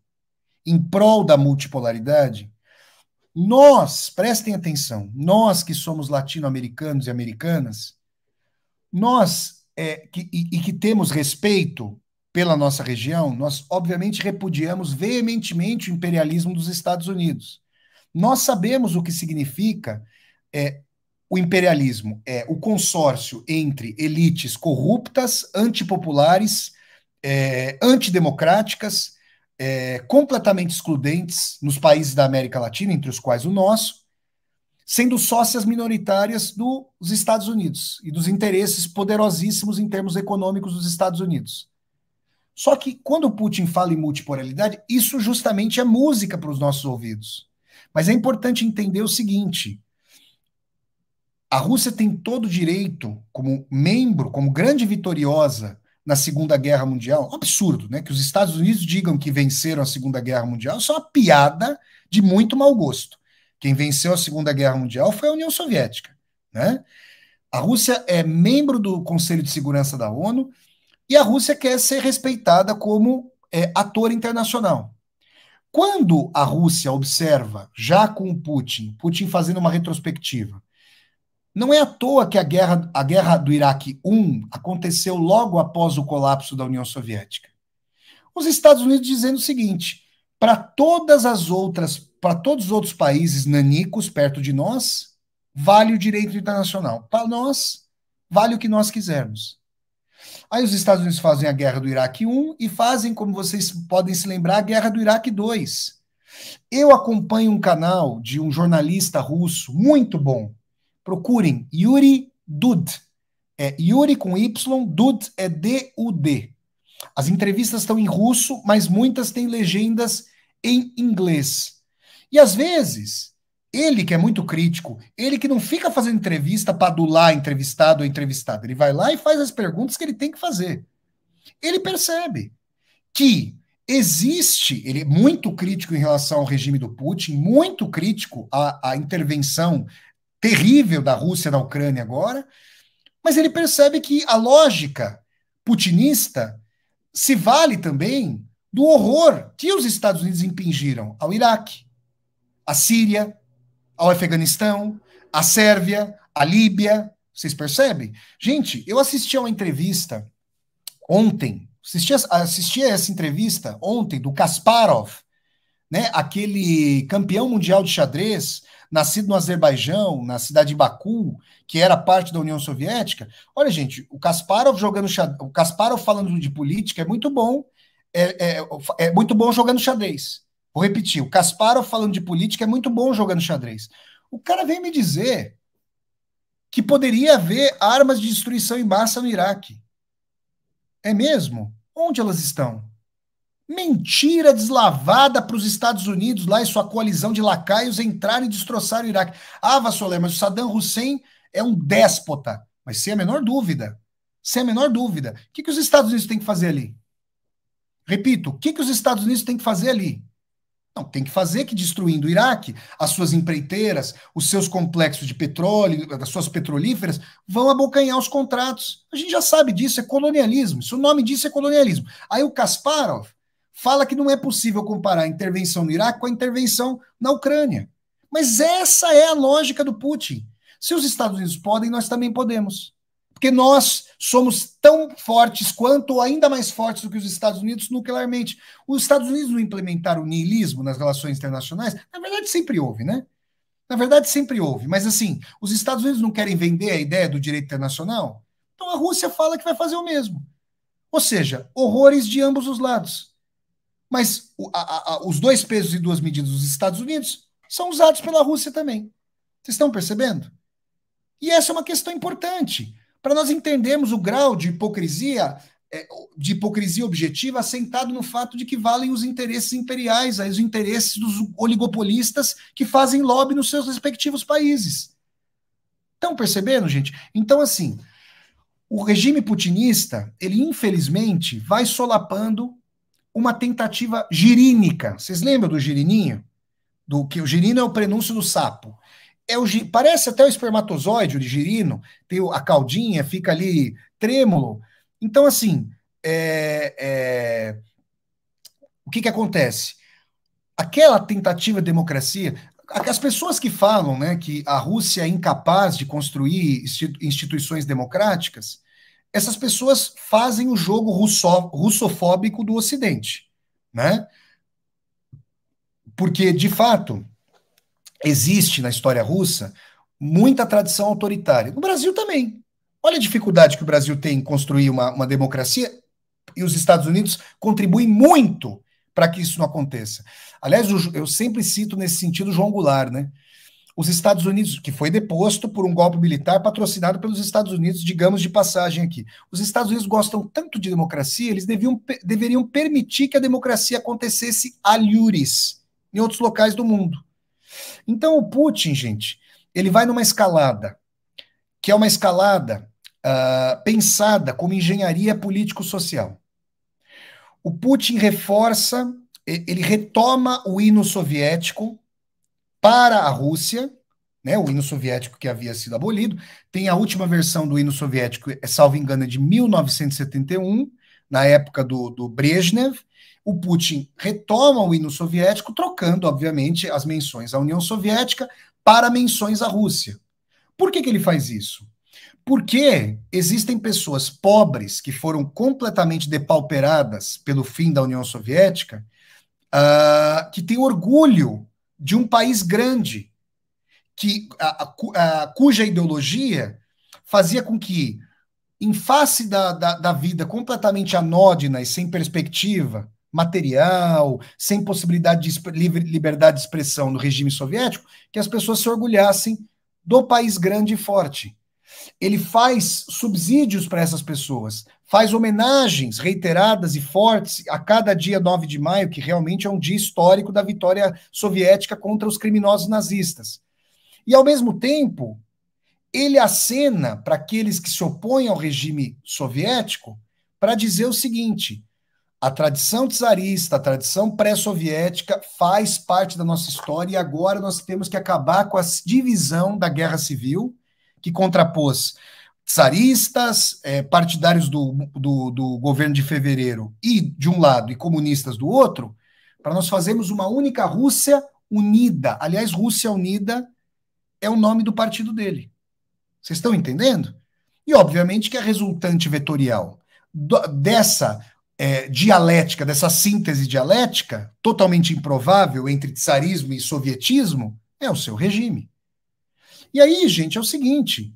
em prol da multipolaridade, nós, prestem atenção, nós que somos latino-americanos e americanas, nós é, que, e, e que temos respeito pela nossa região, nós obviamente repudiamos veementemente o imperialismo dos Estados Unidos. Nós sabemos o que significa é, o imperialismo é o consórcio entre elites corruptas, antipopulares, é, antidemocráticas, é, completamente excludentes nos países da América Latina, entre os quais o nosso, sendo sócias minoritárias dos Estados Unidos e dos interesses poderosíssimos em termos econômicos dos Estados Unidos. Só que quando Putin fala em multipolaridade, isso justamente é música para os nossos ouvidos. Mas é importante entender o seguinte: a Rússia tem todo o direito, como membro, como grande vitoriosa na Segunda Guerra Mundial. Absurdo, né? Que os Estados Unidos digam que venceram a Segunda Guerra Mundial, isso é uma piada de muito mau gosto. Quem venceu a Segunda Guerra Mundial foi a União Soviética, né? A Rússia é membro do Conselho de Segurança da ONU e a Rússia quer ser respeitada como é, ator internacional. Quando a Rússia observa, já com o Putin, Putin fazendo uma retrospectiva, não é à toa que a guerra, a guerra do Iraque I aconteceu logo após o colapso da União Soviética. Os Estados Unidos dizendo o seguinte: para todas as outras, para todos os outros países nanicos perto de nós, vale o direito internacional. Para nós, vale o que nós quisermos. Aí os Estados Unidos fazem a guerra do Iraque I e fazem, como vocês podem se lembrar, a guerra do Iraque II. Eu acompanho um canal de um jornalista russo muito bom, procurem Yuri Dud. É Yuri com Y, Dud é D-U-D. As entrevistas estão em russo, mas muitas têm legendas em inglês. E às vezes, ele que é muito crítico, ele que não fica fazendo entrevista para adular entrevistado ou entrevistada, ele vai lá e faz as perguntas que ele tem que fazer. Ele percebe que existe, ele é muito crítico em relação ao regime do Putin, muito crítico à, à intervenção terrível da Rússia na Ucrânia agora, mas ele percebe que a lógica putinista se vale também do horror que os Estados Unidos impingiram ao Iraque, à Síria, ao Afeganistão, à Sérvia, à Líbia. Vocês percebem? Gente, eu assisti a uma entrevista ontem, assisti, assisti a essa entrevista ontem do Kasparov, né, aquele campeão mundial de xadrez nascido no Azerbaijão, na cidade de Baku, que era parte da União Soviética. Olha, gente, o Kasparov jogando xadrez, o Kasparov falando de política é muito bom, é, é, é muito bom jogando xadrez. Vou repetir, o Kasparov falando de política é muito bom jogando xadrez. O cara vem me dizer que poderia haver armas de destruição em massa no Iraque. É mesmo? Onde elas estão? Mentira deslavada para os Estados Unidos lá e sua coalizão de lacaios entrarem e destroçar o Iraque. Ah, Vassoler, mas o Saddam Hussein é um déspota. Mas sem a menor dúvida. Sem a menor dúvida. O que, que os Estados Unidos têm que fazer ali? Repito, o que, que os Estados Unidos têm que fazer ali? Não, tem que fazer que destruindo o Iraque, as suas empreiteiras, os seus complexos de petróleo, as suas petrolíferas, vão abocanhar os contratos. A gente já sabe disso, é colonialismo. Se o nome disso é colonialismo. Aí o Kasparov fala que não é possível comparar a intervenção no Iraque com a intervenção na Ucrânia. Mas essa é a lógica do Putin. Se os Estados Unidos podem, nós também podemos. Porque nós somos tão fortes quanto, ou ainda mais fortes do que os Estados Unidos nuclearmente. Os Estados Unidos não implementaram o niilismo nas relações internacionais? Na verdade, sempre houve, né? Na verdade, sempre houve. Mas, assim, os Estados Unidos não querem vender a ideia do direito internacional? Então a Rússia fala que vai fazer o mesmo. Ou seja, horrores de ambos os lados. Mas a, a, os dois pesos e duas medidas dos Estados Unidos são usados pela Rússia também. Vocês estão percebendo? E essa é uma questão importante para nós entendermos o grau de hipocrisia é, de hipocrisia objetiva assentado no fato de que valem os interesses imperiais, aí os interesses dos oligopolistas que fazem lobby nos seus respectivos países. Estão percebendo, gente? Então, assim, o regime putinista, ele infelizmente vai solapando uma tentativa girínica. Vocês lembram do girininho? Do que o girino é o prenúncio do sapo. É o, parece até o espermatozoide, o girino, tem a caldinha, fica ali trêmulo. Então, assim, é, é, o que, que acontece? Aquela tentativa de democracia, as pessoas que falam né, que a Rússia é incapaz de construir instituições democráticas, essas pessoas fazem o jogo russo, russofóbico do Ocidente, né? Porque, de fato, existe na história russa muita tradição autoritária. No Brasil também. Olha a dificuldade que o Brasil tem em construir uma, uma democracia e os Estados Unidos contribuem muito para que isso não aconteça. Aliás, eu sempre cito nesse sentido João Goulart, né? os Estados Unidos, que foi deposto por um golpe militar patrocinado pelos Estados Unidos, digamos de passagem aqui. Os Estados Unidos gostam tanto de democracia, eles deviam, deveriam permitir que a democracia acontecesse a em outros locais do mundo. Então o Putin, gente, ele vai numa escalada, que é uma escalada uh, pensada como engenharia político-social. O Putin reforça, ele retoma o hino soviético, para a Rússia, né, o hino soviético que havia sido abolido. Tem a última versão do hino soviético, é, salvo engano, é de 1971, na época do, do Brezhnev. O Putin retoma o hino soviético, trocando, obviamente, as menções à União Soviética para menções à Rússia. Por que, que ele faz isso? Porque existem pessoas pobres que foram completamente depauperadas pelo fim da União Soviética uh, que têm orgulho de um país grande, que a, a, a, cuja ideologia fazia com que, em face da, da, da vida completamente anódina e sem perspectiva material, sem possibilidade de liberdade de expressão no regime soviético, que as pessoas se orgulhassem do país grande e forte. Ele faz subsídios para essas pessoas, faz homenagens reiteradas e fortes a cada dia 9 de maio, que realmente é um dia histórico da vitória soviética contra os criminosos nazistas. E, ao mesmo tempo, ele acena para aqueles que se opõem ao regime soviético para dizer o seguinte: a tradição czarista, a tradição pré-soviética faz parte da nossa história e agora nós temos que acabar com a divisão da guerra civil que contrapôs czaristas, é, partidários do, do, do, governo de fevereiro e de um lado e comunistas do outro, para nós fazermos uma única Rússia unida. Aliás, Rússia Unida é o nome do partido dele. Vocês estão entendendo? E obviamente que a é resultante vetorial do, dessa é, dialética, dessa síntese dialética, totalmente improvável entre tsarismo e sovietismo, é o seu regime. E aí, gente, é o seguinte: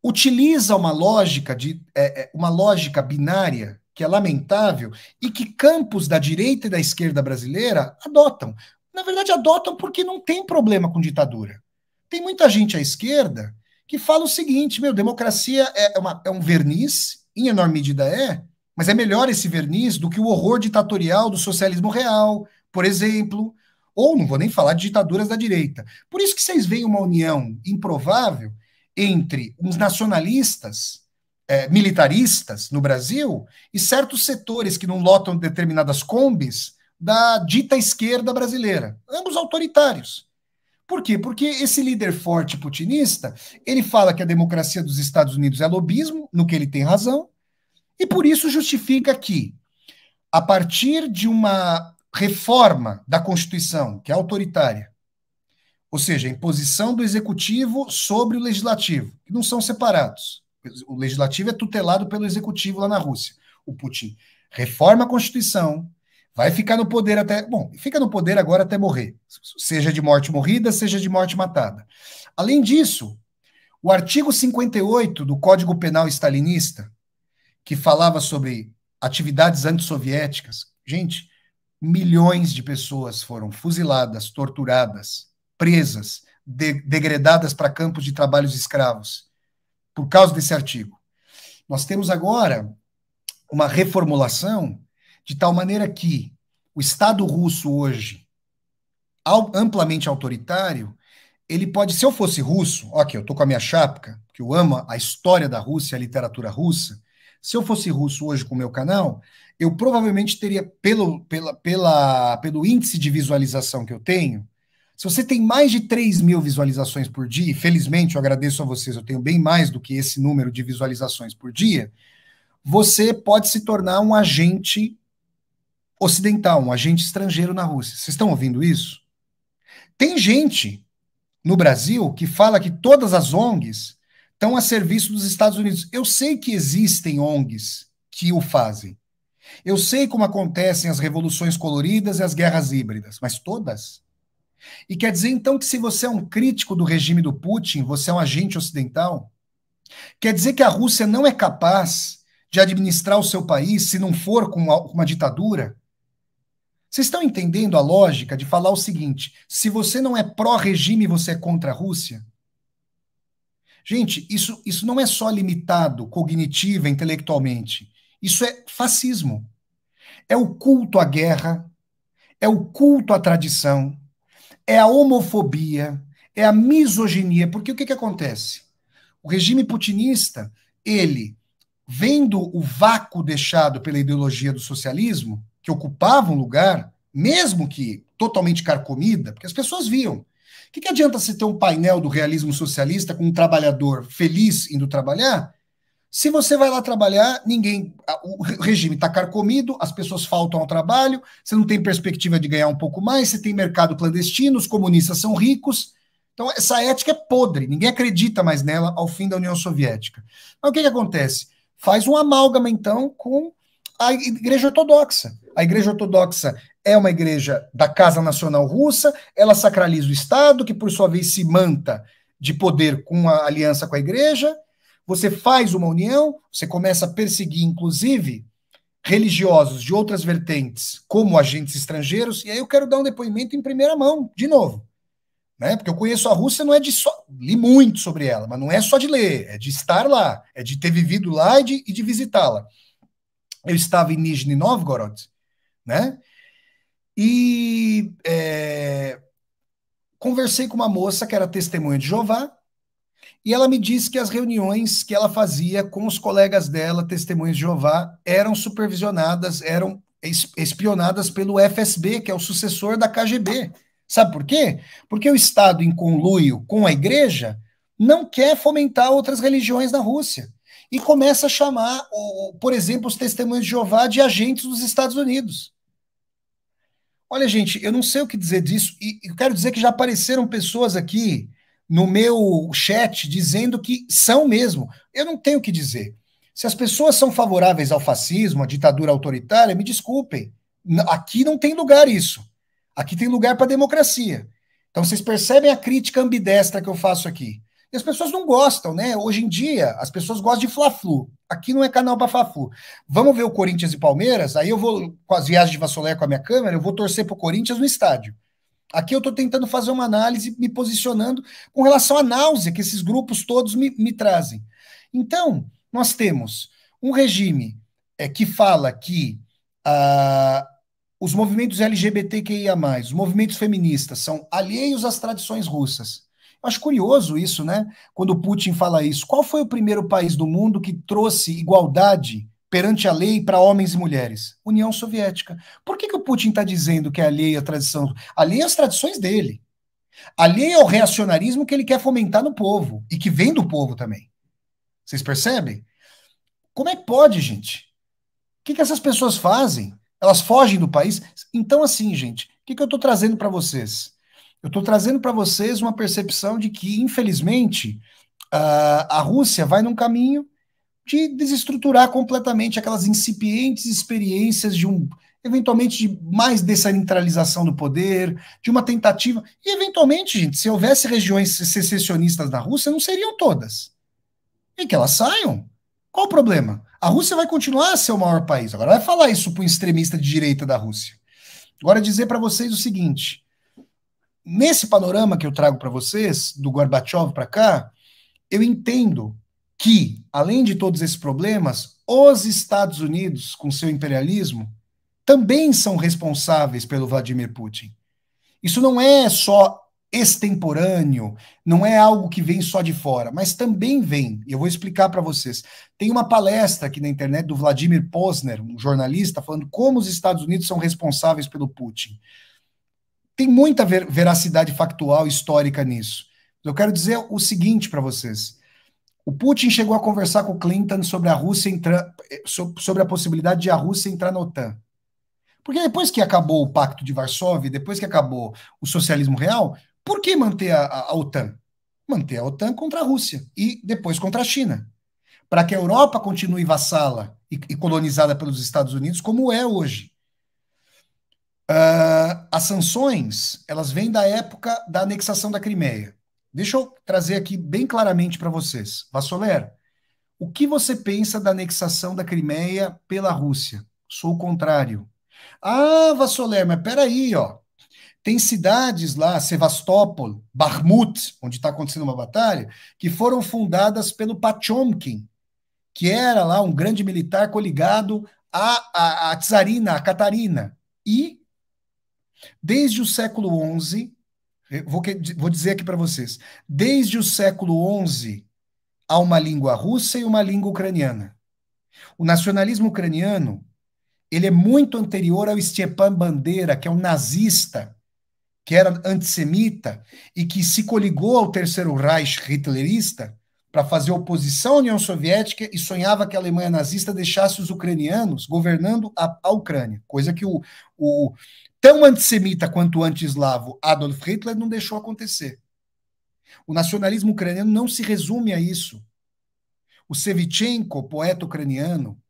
utiliza uma lógica de é, é, uma lógica binária que é lamentável e que campos da direita e da esquerda brasileira adotam. Na verdade, adotam porque não tem problema com ditadura. Tem muita gente à esquerda que fala o seguinte: meu, democracia é, é uma, é um verniz, em enorme medida é, mas é melhor esse verniz do que o horror ditatorial do socialismo real, por exemplo, ou não vou nem falar de ditaduras da direita. Por isso que vocês veem uma união improvável entre uns nacionalistas é, militaristas no Brasil e certos setores que não lotam determinadas combis da dita esquerda brasileira, ambos autoritários. Por quê? Porque esse líder forte putinista, ele fala que a democracia dos Estados Unidos é lobismo, no que ele tem razão, e por isso justifica que, a partir de uma reforma da Constituição, que é autoritária, ou seja, a imposição do executivo sobre o legislativo, que não são separados. O legislativo é tutelado pelo executivo lá na Rússia. O Putin reforma a Constituição, vai ficar no poder até. Bom, fica no poder agora até morrer, seja de morte morrida, seja de morte matada. Além disso, o artigo 58 do Código Penal Stalinista, que falava sobre atividades antissoviéticas, gente, milhões de pessoas foram fuziladas, torturadas, presas, de degradadas para campos de trabalhos escravos, por causa desse artigo. Nós temos agora uma reformulação de tal maneira que o Estado russo hoje, amplamente autoritário, ele pode, se eu fosse russo, ok, eu estou com a minha chapa, que eu amo a história da Rússia, a literatura russa, se eu fosse russo hoje com o meu canal, eu provavelmente teria, pelo, pela, pela, pelo índice de visualização que eu tenho, se você tem mais de 3 mil visualizações por dia, e felizmente eu agradeço a vocês, eu tenho bem mais do que esse número de visualizações por dia, você pode se tornar um agente ocidental, um agente estrangeiro na Rússia. Vocês estão ouvindo isso? Tem gente no Brasil que fala que todas as ONGs estão a serviço dos Estados Unidos. Eu sei que existem ONGs que o fazem. Eu sei como acontecem as revoluções coloridas e as guerras híbridas, mas todas? E quer dizer então que se você é um crítico do regime do Putin, você é um agente ocidental? Quer dizer que a Rússia não é capaz de administrar o seu país se não for com uma ditadura? Vocês estão entendendo a lógica de falar o seguinte: se você não é pró-regime, você é contra a Rússia? Gente, isso, isso não é só limitado cognitiva, intelectualmente. Isso é fascismo. É o culto à guerra, é o culto à tradição, é a homofobia, é a misoginia. Porque o que, que acontece? O regime putinista, ele, vendo o vácuo deixado pela ideologia do socialismo, que ocupava um lugar, mesmo que totalmente carcomida, porque as pessoas viam. O que, que adianta você ter um painel do realismo socialista com um trabalhador feliz indo trabalhar se você vai lá trabalhar, ninguém. O regime está carcomido, as pessoas faltam ao trabalho, você não tem perspectiva de ganhar um pouco mais, você tem mercado clandestino, os comunistas são ricos. Então, essa ética é podre, ninguém acredita mais nela ao fim da União Soviética. Mas o que, que acontece? Faz um amálgama, então, com a Igreja Ortodoxa. A Igreja Ortodoxa é uma igreja da Casa Nacional Russa, ela sacraliza o Estado, que por sua vez se manta de poder com a aliança com a Igreja você faz uma união, você começa a perseguir, inclusive, religiosos de outras vertentes como agentes estrangeiros, e aí eu quero dar um depoimento em primeira mão, de novo. Né? Porque eu conheço a Rússia, não é de só. Li muito sobre ela, mas não é só de ler, é de estar lá, é de ter vivido lá e de, e de visitá-la. Eu estava em Nizhny Novgorod, né? E é, conversei com uma moça que era testemunha de Jeová, e ela me disse que as reuniões que ela fazia com os colegas dela, testemunhas de Jeová, eram supervisionadas, eram espionadas pelo FSB, que é o sucessor da KGB. Sabe por quê? Porque o Estado, em conluio com a igreja, não quer fomentar outras religiões na Rússia. E começa a chamar, por exemplo, os testemunhos de Jeová de agentes dos Estados Unidos. Olha, gente, eu não sei o que dizer disso, e eu quero dizer que já apareceram pessoas aqui no meu chat dizendo que são mesmo. Eu não tenho o que dizer. Se as pessoas são favoráveis ao fascismo, à ditadura autoritária, me desculpem. Aqui não tem lugar isso. Aqui tem lugar para democracia. Então vocês percebem a crítica ambidestra que eu faço aqui. E as pessoas não gostam, né? Hoje em dia, as pessoas gostam de Fla-Flu. Aqui não é canal para Fla-Flu. Vamos ver o Corinthians e Palmeiras, aí eu vou, com as viagens de Vassolé com a minha câmera, eu vou torcer para o Corinthians no estádio. Aqui eu estou tentando fazer uma análise, me posicionando com relação à náusea que esses grupos todos me, me trazem. Então, nós temos um regime é, que fala que ah, os movimentos LGBTQIA, os movimentos feministas, são alheios às tradições russas. Eu acho curioso isso, né? Quando o Putin fala isso. Qual foi o primeiro país do mundo que trouxe igualdade perante a lei para homens e mulheres? União Soviética. Por que, que o Putin está dizendo que é alheia à tradição? Alheia às tradições dele. Alheia ao é reacionarismo que ele quer fomentar no povo e que vem do povo também. Vocês percebem? Como é que pode, gente? O que, que essas pessoas fazem? Elas fogem do país? Então, assim, gente, o que, que eu estou trazendo para vocês? Eu estou trazendo para vocês uma percepção de que, infelizmente, a Rússia vai num caminho de desestruturar completamente aquelas incipientes experiências de um eventualmente de mais descentralização do poder, de uma tentativa. E eventualmente, gente, se houvesse regiões secessionistas da Rússia, não seriam todas. E que elas saiam. Qual o problema? A Rússia vai continuar a ser o maior país. Agora vai falar isso para um extremista de direita da Rússia. Agora dizer para vocês o seguinte: nesse panorama que eu trago para vocês do Gorbachev para cá, eu entendo que, além de todos esses problemas, os Estados Unidos, com seu imperialismo, também são responsáveis pelo Vladimir Putin. Isso não é só extemporâneo, não é algo que vem só de fora, mas também vem. Eu vou explicar para vocês. Tem uma palestra aqui na internet do Vladimir Posner, um jornalista, falando como os Estados Unidos são responsáveis pelo Putin. Tem muita ver veracidade factual histórica nisso. Eu quero dizer o seguinte para vocês: o Putin chegou a conversar com o Clinton sobre a Rússia entrar, sobre a possibilidade de a Rússia entrar na OTAN. Porque depois que acabou o Pacto de Varsóvia, depois que acabou o socialismo real, por que manter a, a, OTAN? Manter a OTAN contra a Rússia e depois contra a China. Para que a Europa continue vassala e, e, colonizada pelos Estados Unidos, como é hoje. Uh, as sanções, elas vêm da época da anexação da Crimeia. Deixa eu trazer aqui bem claramente para vocês. Vassoler, o que você pensa da anexação da Crimeia pela Rússia? Sou o contrário. Ah, Vassoler, mas peraí, ó. Tem cidades lá, Sevastopol, Barmut, onde está acontecendo uma batalha, que foram fundadas pelo Pachomkin, que era lá um grande militar coligado à, à, à Czarina, à Catarina. E, desde o século XI, Vou, vou dizer aqui para vocês. Desde o século XI, há uma língua russa e uma língua ucraniana. O nacionalismo ucraniano ele é muito anterior ao Stepan Bandeira, que é um nazista, que era antissemita e que se coligou ao terceiro Reich hitlerista para fazer oposição à União Soviética e sonhava que a Alemanha nazista deixasse os ucranianos governando a, a Ucrânia, coisa que o, o, tão antissemita quanto anti-eslavo Adolf Hitler não deixou acontecer. O nacionalismo ucraniano não se resume a isso. O Sevichenko, poeta ucraniano,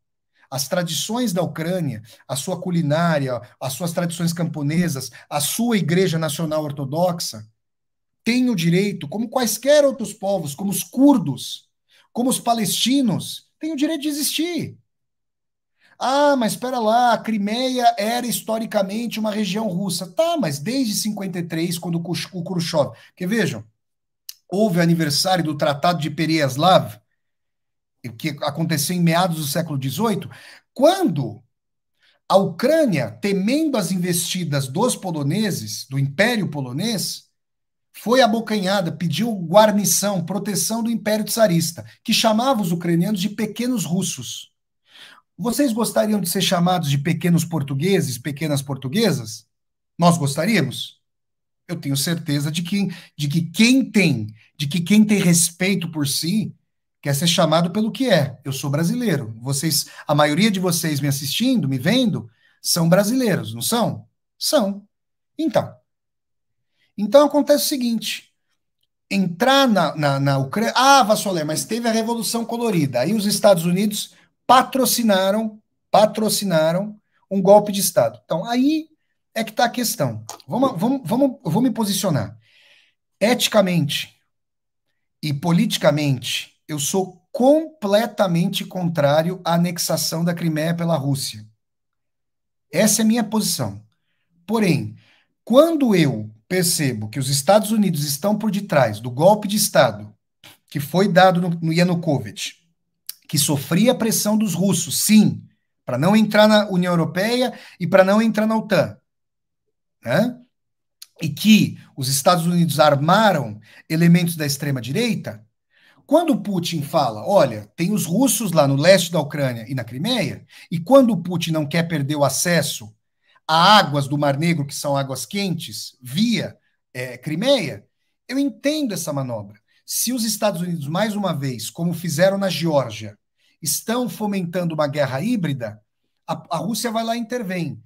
as tradições da Ucrânia, a sua culinária, as suas tradições camponesas, a sua Igreja Nacional Ortodoxa, têm o direito, como quaisquer outros povos, como os curdos, como os palestinos, têm o direito de existir. Ah, mas espera lá, a Crimeia era historicamente uma região russa. Tá, mas desde 53, quando o Khrushchev... Porque vejam, houve aniversário do Tratado de Pereyaslav, que aconteceu em meados do século XVIII, quando a Ucrânia, temendo as investidas dos poloneses, do Império Polonês, foi abocanhada, pediu guarnição, proteção do Império Tsarista, que chamava os ucranianos de pequenos russos. Vocês gostariam de ser chamados de pequenos portugueses, pequenas portuguesas? Nós gostaríamos? Eu tenho certeza de que, de que quem tem, de que quem tem respeito por si, quer ser chamado pelo que é. Eu sou brasileiro. Vocês, a maioria de vocês me assistindo, me vendo, são brasileiros, não são? São. Então. Então acontece o seguinte: entrar na, na, na Ucrânia. Ah, Vassoler, mas teve a Revolução Colorida. Aí os Estados Unidos patrocinaram, patrocinaram um golpe de Estado. Então, aí é que está a questão. Vamos, vamos, vamos, eu vou me posicionar. Eticamente e politicamente, eu sou completamente contrário à anexação da Crimeia pela Rússia. Essa é minha posição. Porém, quando eu percebo que os Estados Unidos estão por detrás do golpe de Estado que foi dado no, no Yanukovych que sofria a pressão dos russos, sim, para não entrar na União Europeia e para não entrar na OTAN. Né? E que os Estados Unidos armaram elementos da extrema-direita. Quando Putin fala, olha, tem os russos lá no leste da Ucrânia e na Crimeia, e quando Putin não quer perder o acesso a águas do Mar Negro, que são águas quentes, via é, Crimeia, eu entendo essa manobra. Se os Estados Unidos, mais uma vez, como fizeram na Geórgia, estão fomentando uma guerra híbrida, a, a Rússia vai lá e intervém.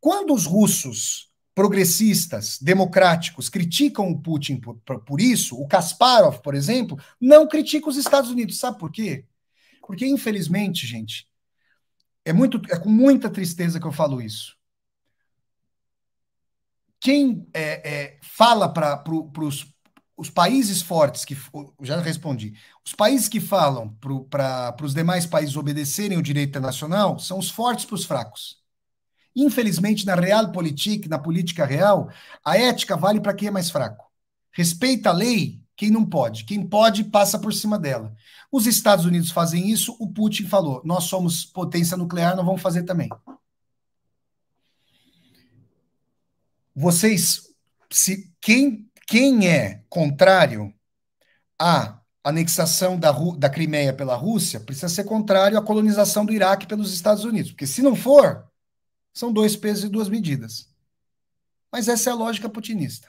Quando os russos progressistas, democráticos, criticam o Putin por, por, por, isso, o Kasparov, por exemplo, não critica os Estados Unidos. Sabe por quê? Porque, infelizmente, gente, é, muito, é com muita tristeza que eu falo isso. Quem é, é, fala para pro, os países fortes que. Já respondi. Os países que falam para os demais países obedecerem o direito internacional são os fortes para os fracos. Infelizmente, na realpolitik, na política real, a ética vale para quem é mais fraco. Respeita a lei quem não pode. Quem pode, passa por cima dela. Os Estados Unidos fazem isso, o Putin falou. Nós somos potência nuclear, nós vamos fazer também. Vocês, se quem quem é contrário à anexação da, Ru da Crimeia pela Rússia precisa ser contrário à colonização do Iraque pelos Estados Unidos, porque se não for, são dois pesos e duas medidas. Mas essa é a lógica putinista.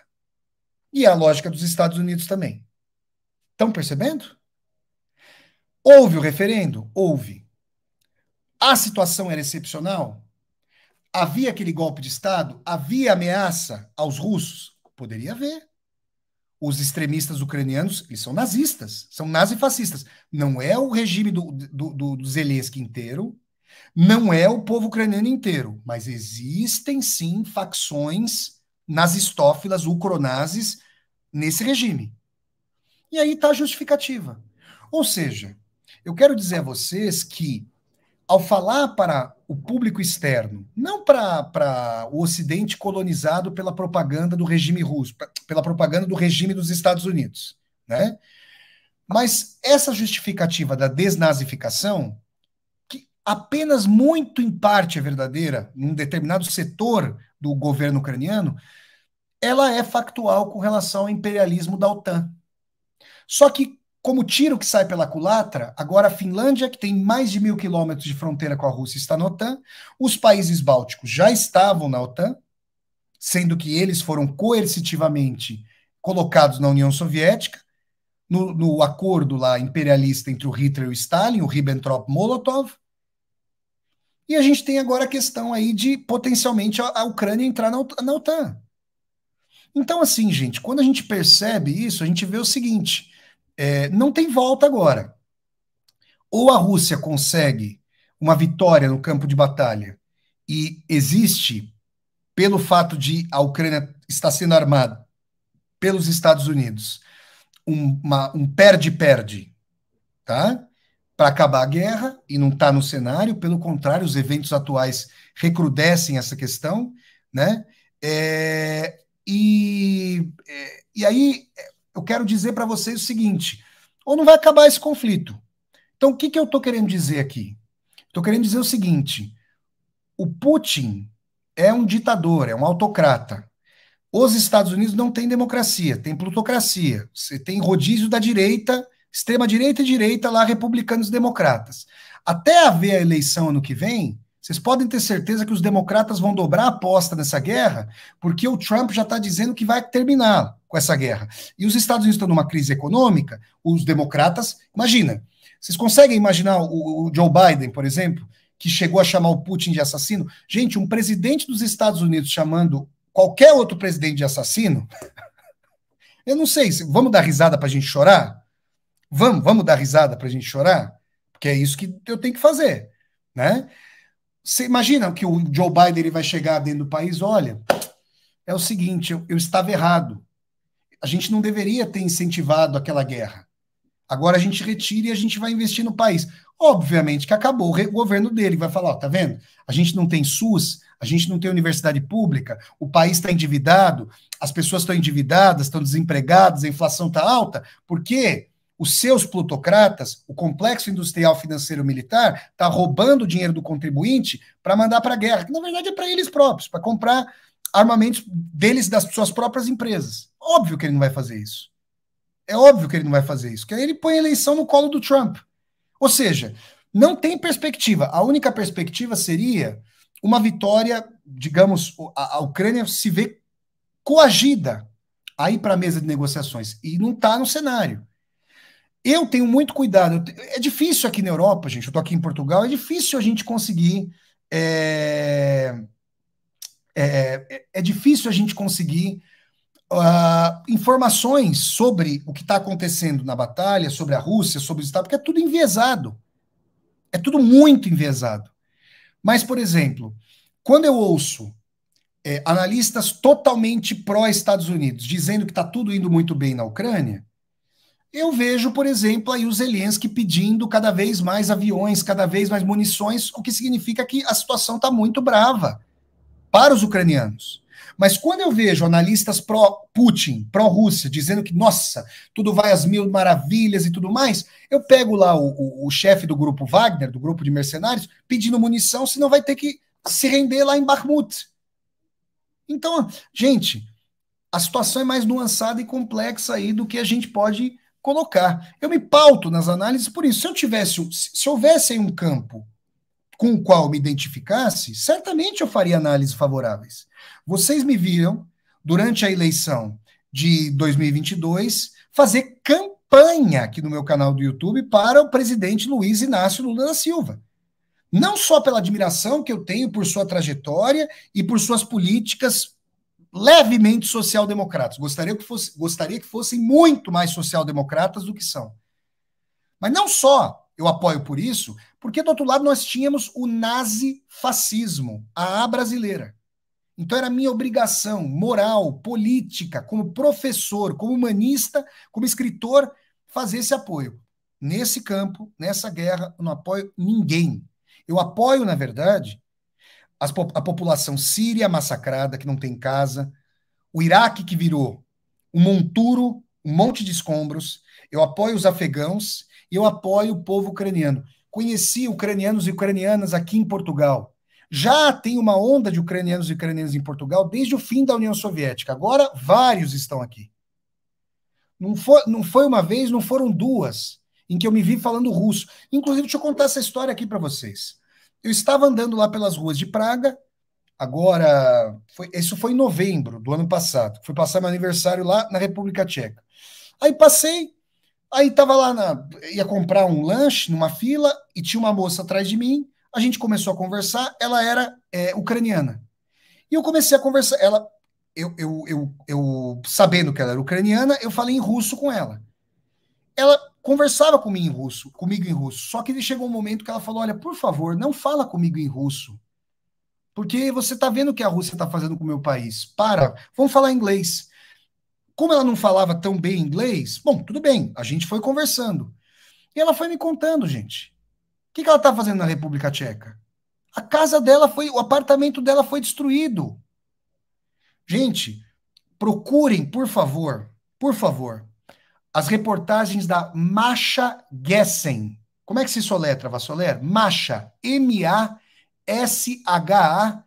E é a lógica dos Estados Unidos também. Estão percebendo? Houve o referendo? Houve. A situação era excepcional? Havia aquele golpe de Estado? Havia ameaça aos russos? Poderia haver os extremistas ucranianos, eles são nazistas, são nazifascistas. Não é o regime do, do, do, do Zelensky inteiro, não é o povo ucraniano inteiro, mas existem sim facções nazistófilas, ucronazes, nesse regime. E aí está a justificativa. Ou seja, eu quero dizer a vocês que ao falar para o público externo, não para o Ocidente colonizado pela propaganda do regime russo, pela propaganda do regime dos Estados Unidos, né? Mas essa justificativa da desnazificação, que apenas muito em parte é verdadeira, num determinado setor do governo ucraniano, ela é factual com relação ao imperialismo da OTAN. Só que como tiro que sai pela culatra, agora a Finlândia, que tem mais de mil quilômetros de fronteira com a Rússia, está na OTAN. Os países bálticos já estavam na OTAN, sendo que eles foram coercitivamente colocados na União Soviética, no, no acordo lá imperialista entre o Hitler e o Stalin, o Ribbentrop-Molotov. E a gente tem agora a questão aí de potencialmente a, a Ucrânia entrar na, na OTAN. Então, assim, gente, quando a gente percebe isso, a gente vê o seguinte é, não tem volta agora. Ou a Rússia consegue uma vitória no campo de batalha e existe, pelo fato de a Ucrânia estar sendo armada pelos Estados Unidos, uma, um perde-perde, tá? Para acabar a guerra e não está no cenário, pelo contrário, os eventos atuais recrudescem essa questão, né? É, e, é, e aí eu quero dizer para vocês o seguinte: ou não vai acabar esse conflito. Então, o que, que eu estou querendo dizer aqui? Estou querendo dizer o seguinte: o Putin é um ditador, é um autocrata. Os Estados Unidos não têm democracia, tem plutocracia. Você tem rodízio da direita, extrema-direita e direita lá, republicanos e democratas. Até haver a eleição ano que vem, vocês podem ter certeza que os democratas vão dobrar a aposta nessa guerra, porque o Trump já está dizendo que vai terminar com essa guerra. E os Estados Unidos estão numa crise econômica, os democratas, imagina. Vocês conseguem imaginar o, o Joe Biden, por exemplo, que chegou a chamar o Putin de assassino? Gente, um presidente dos Estados Unidos chamando qualquer outro presidente de assassino, *laughs* eu não sei, vamos dar risada para a gente chorar? Vamos, vamos dar risada para a gente chorar? Porque é isso que eu tenho que fazer, né? Você imagina que o Joe Biden ele vai chegar dentro do país, olha, é o seguinte, eu, eu estava errado. A gente não deveria ter incentivado aquela guerra. Agora a gente retira e a gente vai investir no país. Obviamente que acabou o governo dele, vai falar, ó, tá vendo? A gente não tem SUS, a gente não tem universidade pública, o país está endividado, as pessoas estão endividadas, estão desempregadas, a inflação está alta. Por quê? os seus plutocratas, o complexo industrial financeiro militar, está roubando o dinheiro do contribuinte para mandar para a guerra, que na verdade é para eles próprios, para comprar armamentos deles, das suas próprias empresas. Óbvio que ele não vai fazer isso. É óbvio que ele não vai fazer isso, que aí ele põe a eleição no colo do Trump. Ou seja, não tem perspectiva. A única perspectiva seria uma vitória, digamos, a, a Ucrânia se vê coagida aí para a mesa de negociações. E não está no cenário. Eu tenho muito cuidado. É difícil aqui na Europa, gente. Eu tô aqui em Portugal. É difícil a gente conseguir. É, é, é difícil a gente conseguir uh, informações sobre o que está acontecendo na batalha, sobre a Rússia, sobre os Estados, porque é tudo enviesado. É tudo muito enviesado. Mas, por exemplo, quando eu ouço é, analistas totalmente pró-Estados Unidos dizendo que está tudo indo muito bem na Ucrânia, eu vejo, por exemplo, aí o Zelensky pedindo cada vez mais aviões, cada vez mais munições, o que significa que a situação está muito brava para os ucranianos. Mas quando eu vejo analistas pró-Putin, pró-Rússia, dizendo que, nossa, tudo vai às mil maravilhas e tudo mais, eu pego lá o, o, o chefe do grupo Wagner, do grupo de mercenários, pedindo munição, senão vai ter que se render lá em Bakhmut. Então, gente, a situação é mais nuançada e complexa aí do que a gente pode colocar. Eu me pauto nas análises por isso. Se eu tivesse, se houvesse um campo com o qual me identificasse, certamente eu faria análises favoráveis. Vocês me viram durante a eleição de 2022 fazer campanha aqui no meu canal do YouTube para o presidente Luiz Inácio Lula da Silva. Não só pela admiração que eu tenho por sua trajetória e por suas políticas levemente social-democratas. Gostaria, que fosse, gostaria que fossem muito mais social-democratas do que são. Mas não só eu apoio por isso, porque do outro lado nós tínhamos o nazi-fascismo, a A brasileira. Então era minha obrigação moral, política, como professor, como humanista, como escritor, fazer esse apoio. Nesse campo, nessa guerra, eu não apoio ninguém. Eu apoio, na verdade, as, a população síria massacrada, que não tem casa, o Iraque que virou um monturo, um monte de escombros. Eu apoio os afegãos e eu apoio o povo ucraniano. Conheci ucranianos e ucranianas aqui em Portugal. Já tem uma onda de ucranianos e ucranianas em Portugal desde o fim da União Soviética. Agora, vários estão aqui. Não foi, não foi uma vez, não foram duas em que eu me vi falando russo. Inclusive, deixa eu contar essa história aqui para vocês. Eu estava andando lá pelas ruas de Praga, agora, foi, isso foi em novembro do ano passado. Fui passar meu aniversário lá na República Tcheca. Aí passei, aí estava lá, na, ia comprar um lanche numa fila e tinha uma moça atrás de mim. A gente começou a conversar, ela era é, ucraniana. E eu comecei a conversar, ela, eu, eu, eu, eu, sabendo que ela era ucraniana, eu falei em russo com ela. Ela conversava comigo em russo, comigo em russo. Só que ele chegou um momento que ela falou: "Olha, por favor, não fala comigo em russo. Porque você está vendo o que a Rússia está fazendo com o meu país. Para, vamos falar inglês." Como ela não falava tão bem inglês, bom, tudo bem, a gente foi conversando. E ela foi me contando, gente. O que, que ela está fazendo na República Tcheca? A casa dela foi, o apartamento dela foi destruído. Gente, procurem, por favor, por favor, as reportagens da Masha Gessen. Como é que se soletra, Vassoler? Masha, M-A-S-H-A,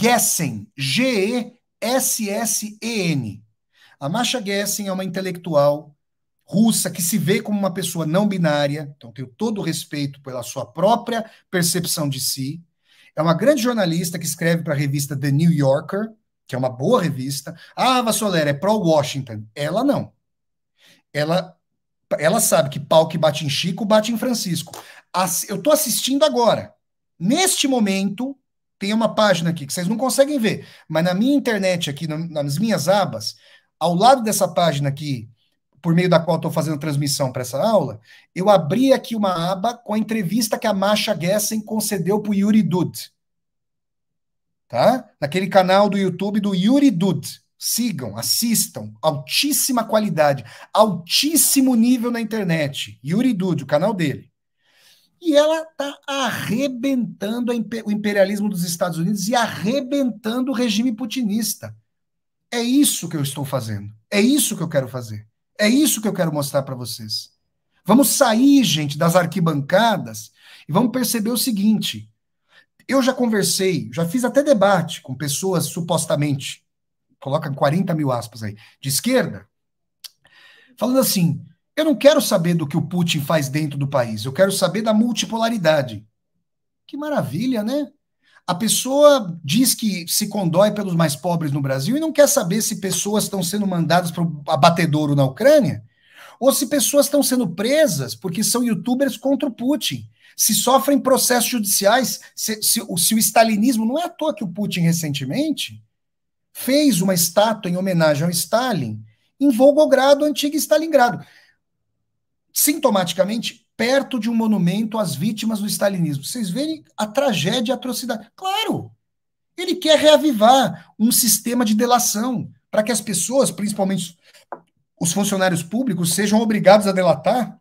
Gessen, G-E-S-S-E-N. A Masha Gessen é uma intelectual russa que se vê como uma pessoa não binária, então tenho todo o respeito pela sua própria percepção de si. É uma grande jornalista que escreve para a revista The New Yorker, que é uma boa revista. Ah, Vassoler, é pró-Washington. Ela não ela, ela sabe que pau que bate em Chico, bate em Francisco. As, eu estou assistindo agora. Neste momento, tem uma página aqui que vocês não conseguem ver, mas na minha internet aqui, no, nas minhas abas, ao lado dessa página aqui, por meio da qual estou fazendo transmissão para essa aula, eu abri aqui uma aba com a entrevista que a Masha Gessen concedeu para o Yuri Dud. Tá? Naquele canal do YouTube do Yuri Dud sigam, assistam. Altíssima qualidade, altíssimo nível na internet. Yuri Dude, o canal dele. E ela está arrebentando o imperialismo dos Estados Unidos e arrebentando o regime putinista. É isso que eu estou fazendo. É isso que eu quero fazer. É isso que eu quero mostrar para vocês. Vamos sair, gente, das arquibancadas e vamos perceber o seguinte: eu já conversei, já fiz até debate com pessoas supostamente coloca 40 mil aspas aí, de esquerda, falando assim: eu não quero saber do que o Putin faz dentro do país, eu quero saber da multipolaridade. Que maravilha, né? A pessoa diz que se condói pelos mais pobres no Brasil e não quer saber se pessoas estão sendo mandadas para o abatedouro na Ucrânia ou se pessoas estão sendo presas porque são youtubers contra o Putin, se sofrem processos judiciais, se, se, se, o, se o stalinismo. Não é à toa que o Putin recentemente fez uma estátua em homenagem ao Stalin em Volgogrado, antiga Stalingrado. Sintomaticamente, perto de um monumento às vítimas do stalinismo. Vocês verem a tragédia e a atrocidade. Claro! Ele quer reavivar um sistema de delação para que as pessoas, principalmente os funcionários públicos, sejam obrigados a delatar,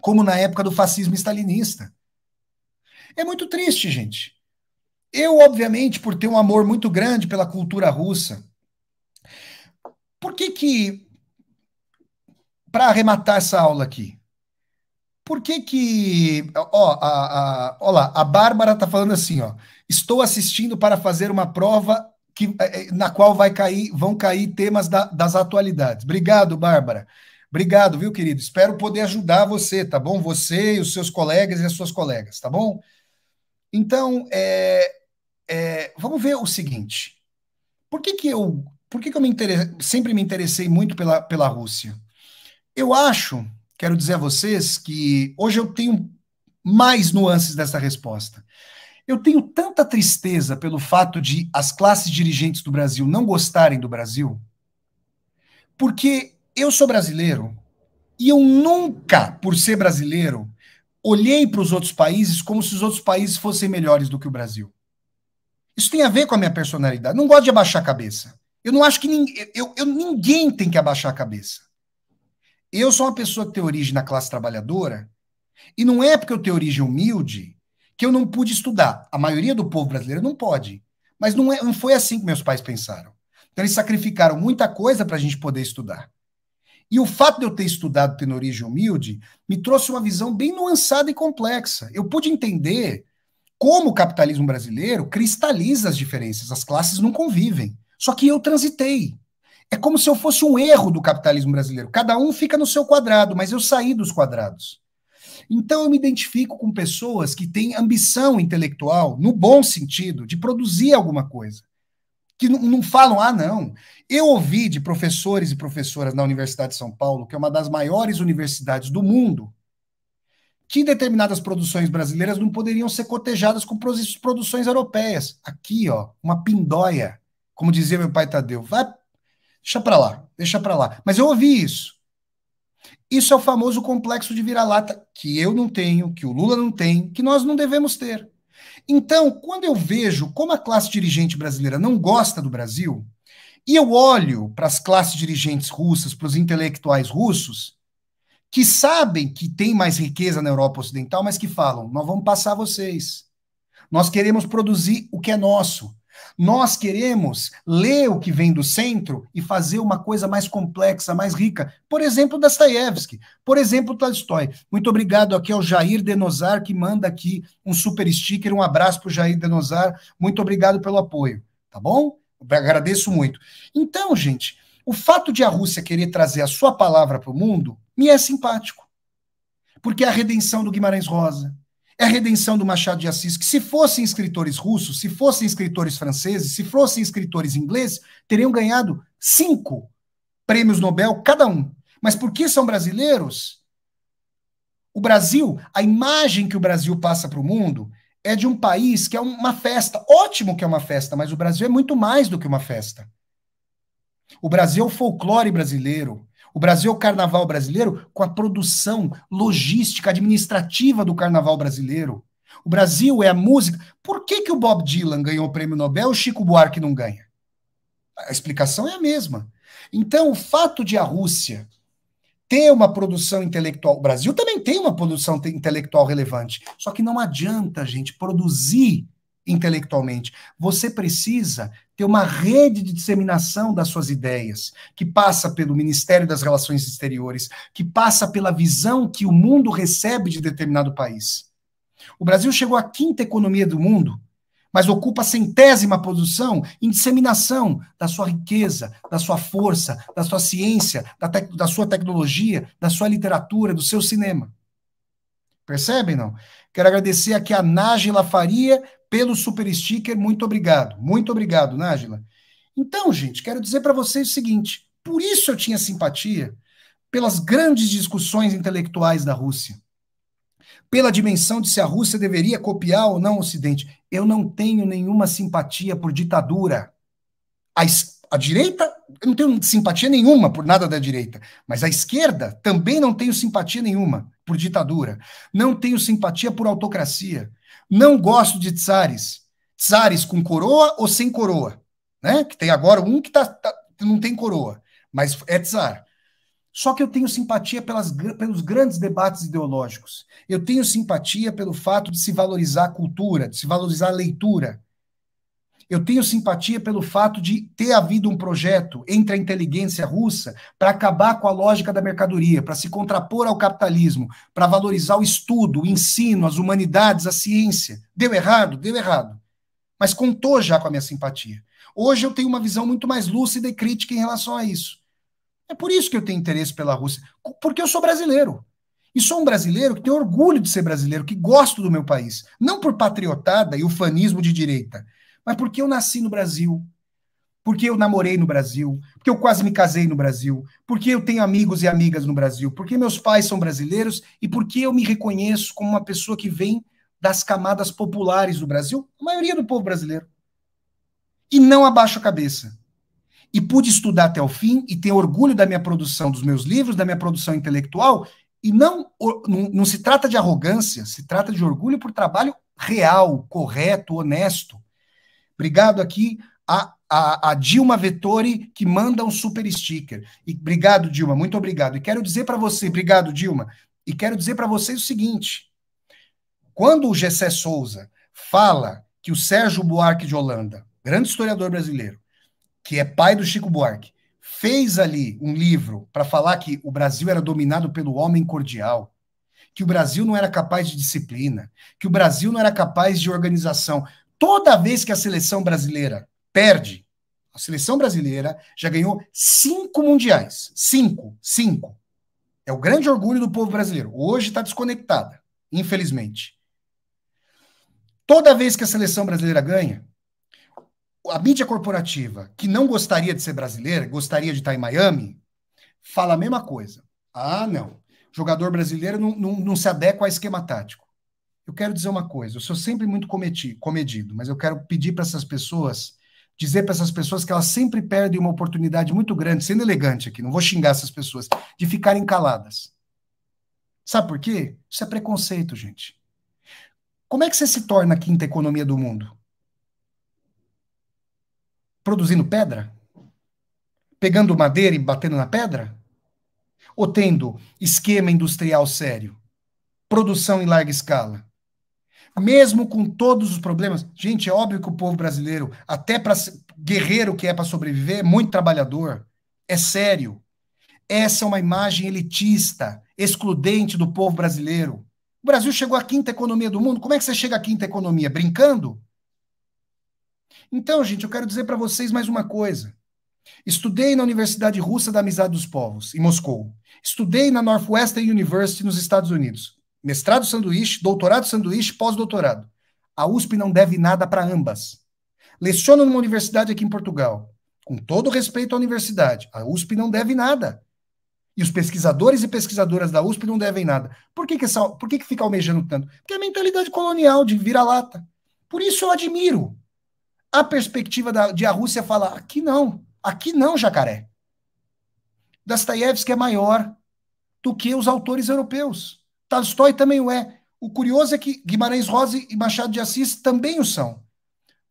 como na época do fascismo stalinista. É muito triste, gente. Eu, obviamente, por ter um amor muito grande pela cultura russa, por que que, para arrematar essa aula aqui, por que que, ó, a, a, ó lá, a Bárbara tá falando assim, ó, estou assistindo para fazer uma prova que, é, é, na qual vai cair, vão cair temas da, das atualidades. Obrigado, Bárbara. Obrigado, viu, querido? Espero poder ajudar você, tá bom? Você e os seus colegas e as suas colegas, tá bom? Então, é, é, vamos ver o seguinte. Por que, que eu, por que que eu me sempre me interessei muito pela, pela Rússia? Eu acho, quero dizer a vocês, que hoje eu tenho mais nuances dessa resposta. Eu tenho tanta tristeza pelo fato de as classes dirigentes do Brasil não gostarem do Brasil, porque eu sou brasileiro e eu nunca, por ser brasileiro, olhei para os outros países como se os outros países fossem melhores do que o Brasil. Isso tem a ver com a minha personalidade. Não gosto de abaixar a cabeça. Eu não acho que ninguém. Eu, eu, ninguém tem que abaixar a cabeça. Eu sou uma pessoa que tem origem na classe trabalhadora, e não é porque eu tenho origem humilde que eu não pude estudar. A maioria do povo brasileiro não pode. Mas não, é, não foi assim que meus pais pensaram. Então eles sacrificaram muita coisa para a gente poder estudar. E o fato de eu ter estudado tendo origem humilde me trouxe uma visão bem nuançada e complexa. Eu pude entender como o capitalismo brasileiro cristaliza as diferenças, as classes não convivem. Só que eu transitei. É como se eu fosse um erro do capitalismo brasileiro. Cada um fica no seu quadrado, mas eu saí dos quadrados. Então eu me identifico com pessoas que têm ambição intelectual, no bom sentido, de produzir alguma coisa. Que não, não falam, ah, não. Eu ouvi de professores e professoras na Universidade de São Paulo, que é uma das maiores universidades do mundo, que determinadas produções brasileiras não poderiam ser cotejadas com produções europeias. Aqui, ó, uma pindóia, como dizia meu pai Tadeu. Vai, deixa para lá, deixa para lá. Mas eu ouvi isso. Isso é o famoso complexo de vira-lata que eu não tenho, que o Lula não tem, que nós não devemos ter. Então, quando eu vejo como a classe dirigente brasileira não gosta do Brasil, e eu olho para as classes dirigentes russas, para os intelectuais russos, que sabem que tem mais riqueza na Europa Ocidental, mas que falam: nós vamos passar vocês. Nós queremos produzir o que é nosso. Nós queremos ler o que vem do centro e fazer uma coisa mais complexa, mais rica. Por exemplo, Dostoiévski, por exemplo, Tolstói. Muito obrigado aqui ao Jair Denosar, que manda aqui um super sticker. Um abraço para o Jair Denosar. Muito obrigado pelo apoio, tá bom? Eu agradeço muito. Então, gente, o fato de a Rússia querer trazer a sua palavra para o mundo me é simpático. Porque é a redenção do Guimarães Rosa, é a redenção do Machado de Assis, que se fossem escritores russos, se fossem escritores franceses, se fossem escritores ingleses, teriam ganhado cinco prêmios Nobel cada um. Mas porque são brasileiros, o Brasil, a imagem que o Brasil passa para o mundo é de um país que é uma festa. Ótimo que é uma festa, mas o Brasil é muito mais do que uma festa. O Brasil é o folclore brasileiro. O Brasil é o carnaval brasileiro com a produção logística, administrativa do carnaval brasileiro. O Brasil é a música. Por que, que o Bob Dylan ganhou o prêmio Nobel e o Chico Buarque não ganha? A explicação é a mesma. Então, o fato de a Rússia ter uma produção intelectual. O Brasil também tem uma produção intelectual relevante. Só que não adianta, gente, produzir intelectualmente. Você precisa ter uma rede de disseminação das suas ideias, que passa pelo Ministério das Relações Exteriores, que passa pela visão que o mundo recebe de determinado país. O Brasil chegou à quinta economia do mundo, mas ocupa a centésima posição em disseminação da sua riqueza, da sua força, da sua ciência, da, da sua tecnologia, da sua literatura, do seu cinema. Percebem, não? Quero agradecer aqui a Nájila Faria, pelo super sticker, muito obrigado. Muito obrigado, Nájila. Então, gente, quero dizer para vocês o seguinte: por isso eu tinha simpatia pelas grandes discussões intelectuais da Rússia, pela dimensão de se a Rússia deveria copiar ou não o Ocidente. Eu não tenho nenhuma simpatia por ditadura. A, a direita, eu não tenho simpatia nenhuma por nada da direita, mas a esquerda também não tenho simpatia nenhuma por ditadura. Não tenho simpatia por autocracia. Não gosto de tsares. Tsares com coroa ou sem coroa, né? Que tem agora um que tá, tá não tem coroa, mas é tsar. Só que eu tenho simpatia pelas, pelos grandes debates ideológicos. Eu tenho simpatia pelo fato de se valorizar a cultura, de se valorizar a leitura. Eu tenho simpatia pelo fato de ter havido um projeto entre a inteligência russa para acabar com a lógica da mercadoria, para se contrapor ao capitalismo, para valorizar o estudo, o ensino, as humanidades, a ciência. Deu errado? Deu errado. Mas contou já com a minha simpatia. Hoje eu tenho uma visão muito mais lúcida e crítica em relação a isso. É por isso que eu tenho interesse pela Rússia, porque eu sou brasileiro. E sou um brasileiro que tem orgulho de ser brasileiro, que gosto do meu país. Não por patriotada e ufanismo de direita, mas porque eu nasci no Brasil, porque eu namorei no Brasil, porque eu quase me casei no Brasil, porque eu tenho amigos e amigas no Brasil, porque meus pais são brasileiros e porque eu me reconheço como uma pessoa que vem das camadas populares do Brasil, a maioria do povo brasileiro. E não abaixo a cabeça. E pude estudar até o fim e tenho orgulho da minha produção, dos meus livros, da minha produção intelectual. E não, não se trata de arrogância, se trata de orgulho por trabalho real, correto, honesto. Obrigado aqui a, a, a, Dilma Vettori, que manda um super sticker. E, obrigado, Dilma, muito obrigado. E quero dizer para você, obrigado, Dilma, e quero dizer para vocês o seguinte: quando o Gessé Souza fala que o Sérgio Buarque de Holanda, grande historiador brasileiro, que é pai do Chico Buarque, fez ali um livro para falar que o Brasil era dominado pelo homem cordial, que o Brasil não era capaz de disciplina, que o Brasil não era capaz de organização toda vez que a seleção brasileira perde, a seleção brasileira já ganhou cinco mundiais. Cinco, cinco. É o grande orgulho do povo brasileiro. Hoje está desconectada, infelizmente. Toda vez que a seleção brasileira ganha, a mídia corporativa, que não gostaria de ser brasileira, gostaria de estar em Miami, fala a mesma coisa. Ah, não. O jogador brasileiro não, não, não se adequa ao esquema tático. Eu quero dizer uma coisa, eu sou sempre muito cometi, comedido, mas eu quero pedir para essas pessoas, dizer para essas pessoas que elas sempre perdem uma oportunidade muito grande, sendo elegante aqui, não vou xingar essas pessoas, de ficarem caladas. Sabe por quê? Isso é preconceito, gente. Como é que você se torna a quinta economia do mundo? Produzindo pedra? Pegando madeira e batendo na pedra? Ou tendo esquema industrial sério? Produção em larga escala? mesmo com todos os problemas, gente, é óbvio que o povo brasileiro, até para guerreiro que é para sobreviver, é muito trabalhador, é sério. Essa é uma imagem elitista, excludente do povo brasileiro. O Brasil chegou à quinta economia do mundo. Como é que você chega à quinta economia? Brincando? Então, gente, eu quero dizer para vocês mais uma coisa. Estudei na Universidade Russa da Amizade dos Povos, em Moscou. Estudei na Northwestern University, nos Estados Unidos. Mestrado sanduíche, doutorado sanduíche, pós-doutorado. A USP não deve nada para ambas. Leciono numa universidade aqui em Portugal. Com todo respeito à universidade, a USP não deve nada. E os pesquisadores e pesquisadoras da USP não devem nada. Por que, que, essa, por que, que fica almejando tanto? Porque é a mentalidade colonial de vira-lata. Por isso eu admiro a perspectiva da, de a Rússia falar: aqui não, aqui não, jacaré. Dostoiévski é maior do que os autores europeus. Tolstói também o é. O curioso é que Guimarães Rosa e Machado de Assis também o são.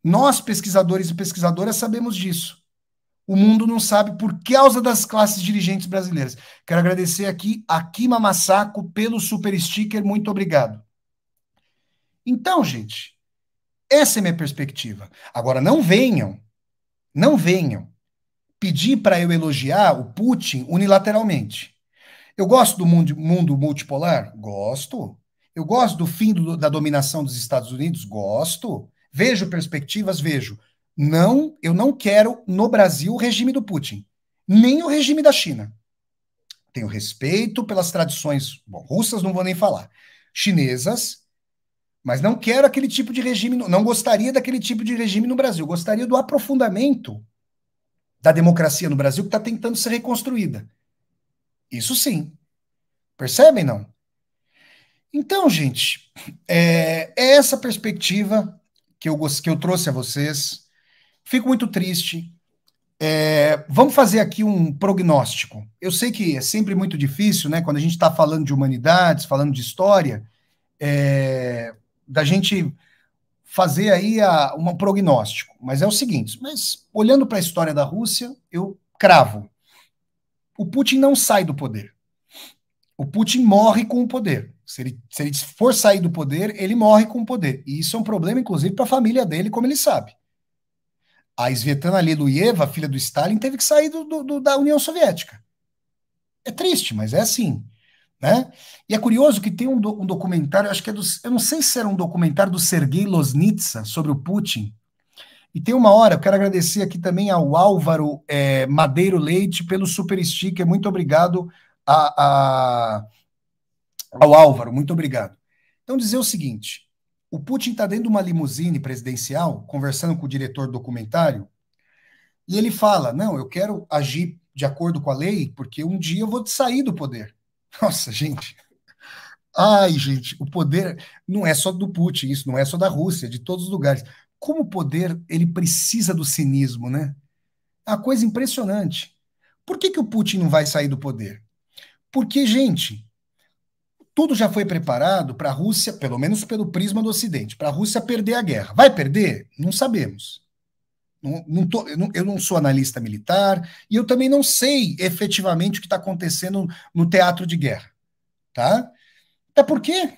Nós, pesquisadores e pesquisadoras, sabemos disso. O mundo não sabe por causa das classes dirigentes brasileiras. Quero agradecer aqui a Kima Massaco pelo super sticker, muito obrigado. Então, gente, essa é minha perspectiva. Agora, não venham, não venham pedir para eu elogiar o Putin unilateralmente. Eu gosto do mundo, mundo multipolar? Gosto. Eu gosto do fim do, da dominação dos Estados Unidos? Gosto. Vejo perspectivas? Vejo. Não, eu não quero no Brasil o regime do Putin, nem o regime da China. Tenho respeito pelas tradições, bom, russas não vou nem falar, chinesas, mas não quero aquele tipo de regime, não gostaria daquele tipo de regime no Brasil, gostaria do aprofundamento da democracia no Brasil que está tentando ser reconstruída. Isso sim. Percebem, não? Então, gente, é, é essa perspectiva que eu, que eu trouxe a vocês. Fico muito triste. É, vamos fazer aqui um prognóstico. Eu sei que é sempre muito difícil, né? Quando a gente está falando de humanidades, falando de história, é, da gente fazer aí a, um prognóstico. Mas é o seguinte: mas olhando para a história da Rússia, eu cravo o Putin não sai do poder. O Putin morre com o poder. Se ele, se ele for sair do poder, ele morre com o poder. E isso é um problema, inclusive, para a família dele, como ele sabe. A Svetlana Leluyeva, filha do Stalin, teve que sair do, do, da União Soviética. É triste, mas é assim. Né? E é curioso que tem um, do, um documentário, acho que é do, eu não sei se era um documentário do Sergei Losnitsa sobre o Putin, e tem uma hora, eu quero agradecer aqui também ao Álvaro é, Madeiro Leite pelo super sticker. Muito obrigado a, a, ao Álvaro, muito obrigado. Então, dizer o seguinte: o Putin está dentro de uma limusine presidencial, conversando com o diretor do documentário, e ele fala: Não, eu quero agir de acordo com a lei, porque um dia eu vou sair do poder. *laughs* Nossa, gente. Ai, gente, o poder não é só do Putin, isso não é só da Rússia, é de todos os lugares como o poder ele precisa do cinismo, né? É uma coisa impressionante. Por que, que o Putin não vai sair do poder? Porque, gente, tudo já foi preparado para a Rússia, pelo menos pelo prisma do Ocidente, para a Rússia perder a guerra. Vai perder? Não sabemos. Não, não tô, eu, não, eu, não, sou analista militar e eu também não sei efetivamente o que está acontecendo no teatro de guerra. Tá? Até porque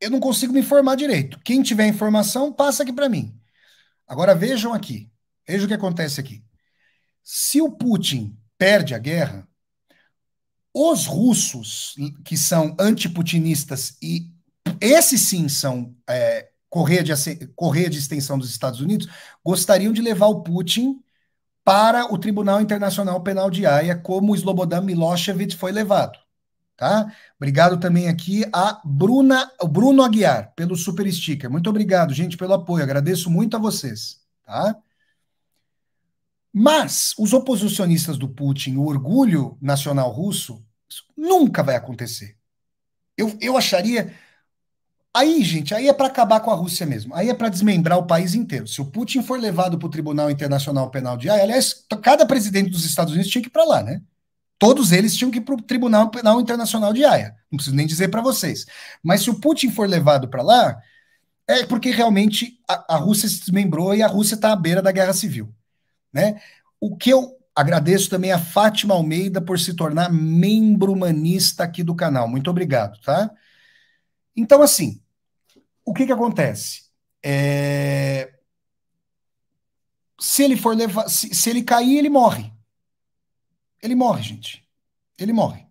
eu não consigo me informar direito. Quem tiver informação, passa aqui para mim. Agora vejam aqui. Veja o que acontece aqui. Se o Putin perde a guerra, os russos, que são antiputinistas, e esses sim são é, correia, de, correia de extensão dos Estados Unidos, gostariam de levar o Putin para o Tribunal Internacional Penal de Haia, como Slobodan Milosevic foi levado tá? Obrigado também aqui a Bruna, o Bruno Aguiar pelo super sticker. Muito obrigado, gente, pelo apoio. Agradeço muito a vocês, tá? Mas os oposicionistas do Putin, o orgulho nacional russo, nunca vai acontecer. Eu, eu acharia Aí, gente, aí é para acabar com a Rússia mesmo. Aí é para desmembrar o país inteiro. Se o Putin for levado para o Tribunal Internacional Penal de Haia, ah, aliás, cada presidente dos Estados Unidos tinha que ir para lá, né? Todos eles tinham que ir para o Tribunal Penal Internacional de Haia. Não preciso nem dizer para vocês. Mas se o Putin for levado para lá, é porque realmente a, a, Rússia se desmembrou e a Rússia está à beira da guerra civil. Né? O que eu agradeço também a Fátima Almeida por se tornar membro humanista aqui do canal. Muito obrigado, tá? Então, assim, o que, que acontece? É... Se ele for levar, se, se ele cair, ele morre. Ele morre, gente. Ele morre.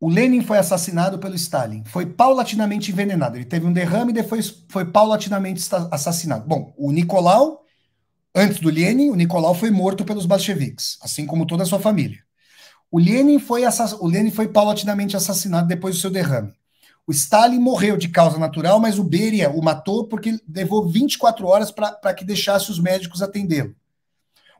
O Lenin foi assassinado pelo Stalin. Foi paulatinamente envenenado. Ele teve um derrame e depois foi paulatinamente assassinado. Bom, o Nicolau, antes do Lenin, o Nicolau foi morto pelos bolcheviques, assim como toda a sua família. O Lenin foi, o Lenin foi paulatinamente assassinado depois do seu derrame. O Stalin morreu de causa natural, mas o Beria o matou porque levou 24 horas para que deixasse os médicos atendê-lo.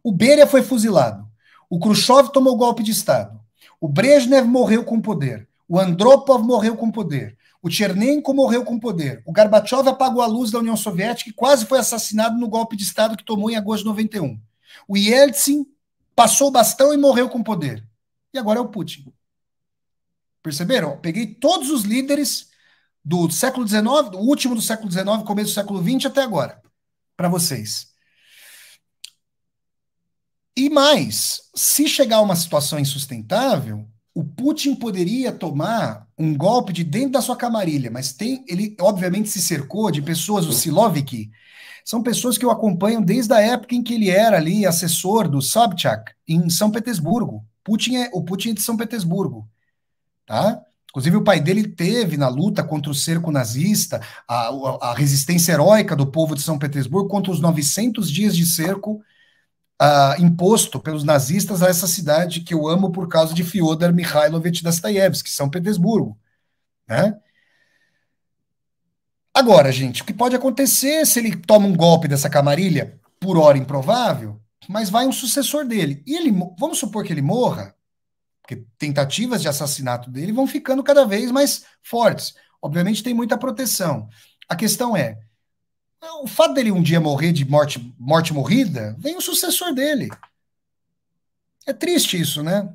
O Beria foi fuzilado. O Khrushchev tomou golpe de Estado. O Brezhnev morreu com poder. O Andropov morreu com poder. O Tchernenko morreu com poder. O Gorbachev apagou a luz da União Soviética e quase foi assassinado no golpe de Estado que tomou em agosto de 91. O Yeltsin passou o bastão e morreu com poder. E agora é o Putin. Perceberam? Peguei todos os líderes do século XIX, do último do século XIX, começo do século XX até agora, para vocês. E mais, se chegar a uma situação insustentável, o Putin poderia tomar um golpe de dentro da sua camarilha, mas tem ele obviamente se cercou de pessoas, o Silovic, são pessoas que eu acompanho desde a época em que ele era ali assessor do Sobchak em São Petersburgo. Putin é, o Putin é de São Petersburgo, tá? Inclusive o pai dele teve na luta contra o cerco nazista, a, a resistência heróica do povo de São Petersburgo contra os 900 dias de cerco ah, imposto pelos nazistas a essa cidade que eu amo por causa de Fyodor Mikhailovich Dostoevsky, São Petersburgo. Né? Agora, gente, o que pode acontecer se ele toma um golpe dessa camarilha, por hora improvável, mas vai um sucessor dele. E ele, vamos supor que ele morra, porque tentativas de assassinato dele vão ficando cada vez mais fortes. Obviamente tem muita proteção. A questão é, o fato dele um dia morrer de morte, morte morrida, vem o sucessor dele. É triste isso, né?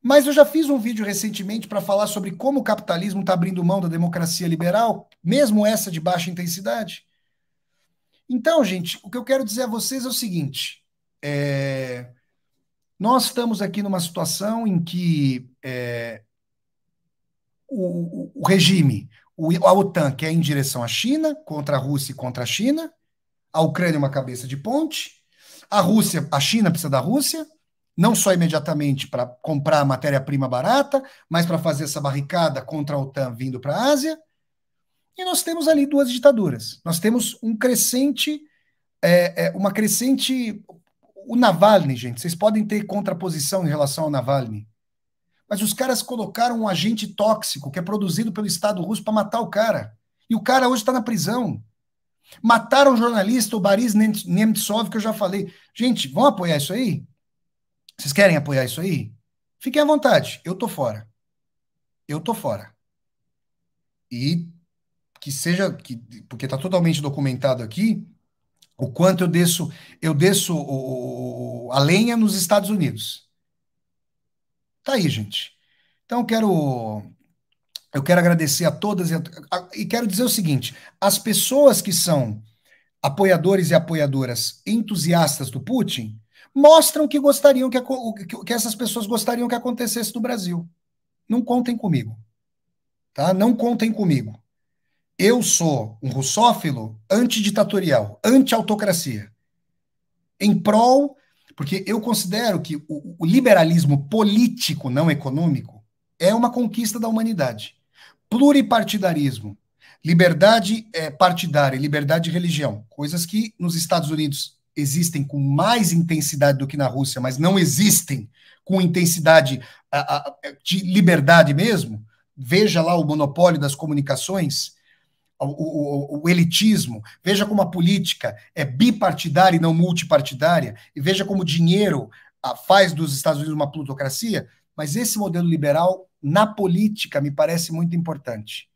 Mas eu já fiz um vídeo recentemente para falar sobre como o capitalismo está abrindo mão da democracia liberal, mesmo essa de baixa intensidade. Então, gente, o que eu quero dizer a vocês é o seguinte: é, nós estamos aqui numa situação em que é, o, o regime, a OTAN quer ir é em direção à China, contra a Rússia e contra a China. A Ucrânia é uma cabeça de ponte. A Rússia, a China precisa da Rússia, não só imediatamente para comprar matéria-prima barata, mas para fazer essa barricada contra a OTAN vindo para a Ásia. E nós temos ali duas ditaduras. Nós temos um crescente, é, é, uma crescente. O Navalny, gente, vocês podem ter contraposição em relação ao Navalny. Mas os caras colocaram um agente tóxico que é produzido pelo Estado russo para matar o cara. E o cara hoje está na prisão. Mataram o jornalista, o Baris Nemtsov, que eu já falei. Gente, vão apoiar isso aí? Vocês querem apoiar isso aí? Fiquem à vontade. Eu tô fora. Eu tô fora. E que seja. Que, porque está totalmente documentado aqui o quanto eu desço, eu desço o, a lenha nos Estados Unidos. Tá aí, gente. Então, quero eu quero agradecer a todas e, a, a, e, quero dizer o seguinte: as pessoas que são apoiadores e apoiadoras entusiastas do Putin mostram que gostariam que, a, que, que, essas pessoas gostariam que acontecesse no Brasil. Não contem comigo, tá? Não contem comigo. Eu sou um russófilo antiditatorial, anti-autocracia, em prol porque eu considero que o, o liberalismo político, não econômico, é uma conquista da humanidade. Pluripartidarismo, liberdade é, partidária, liberdade de religião, coisas que nos Estados Unidos existem com mais intensidade do que na Rússia, mas não existem com intensidade a, a, de liberdade mesmo. Veja lá o monopólio das comunicações o, o, o, elitismo, veja como a política é bipartidária e não multipartidária, e veja como o dinheiro faz dos Estados Unidos uma plutocracia, mas esse modelo liberal na política me parece muito importante.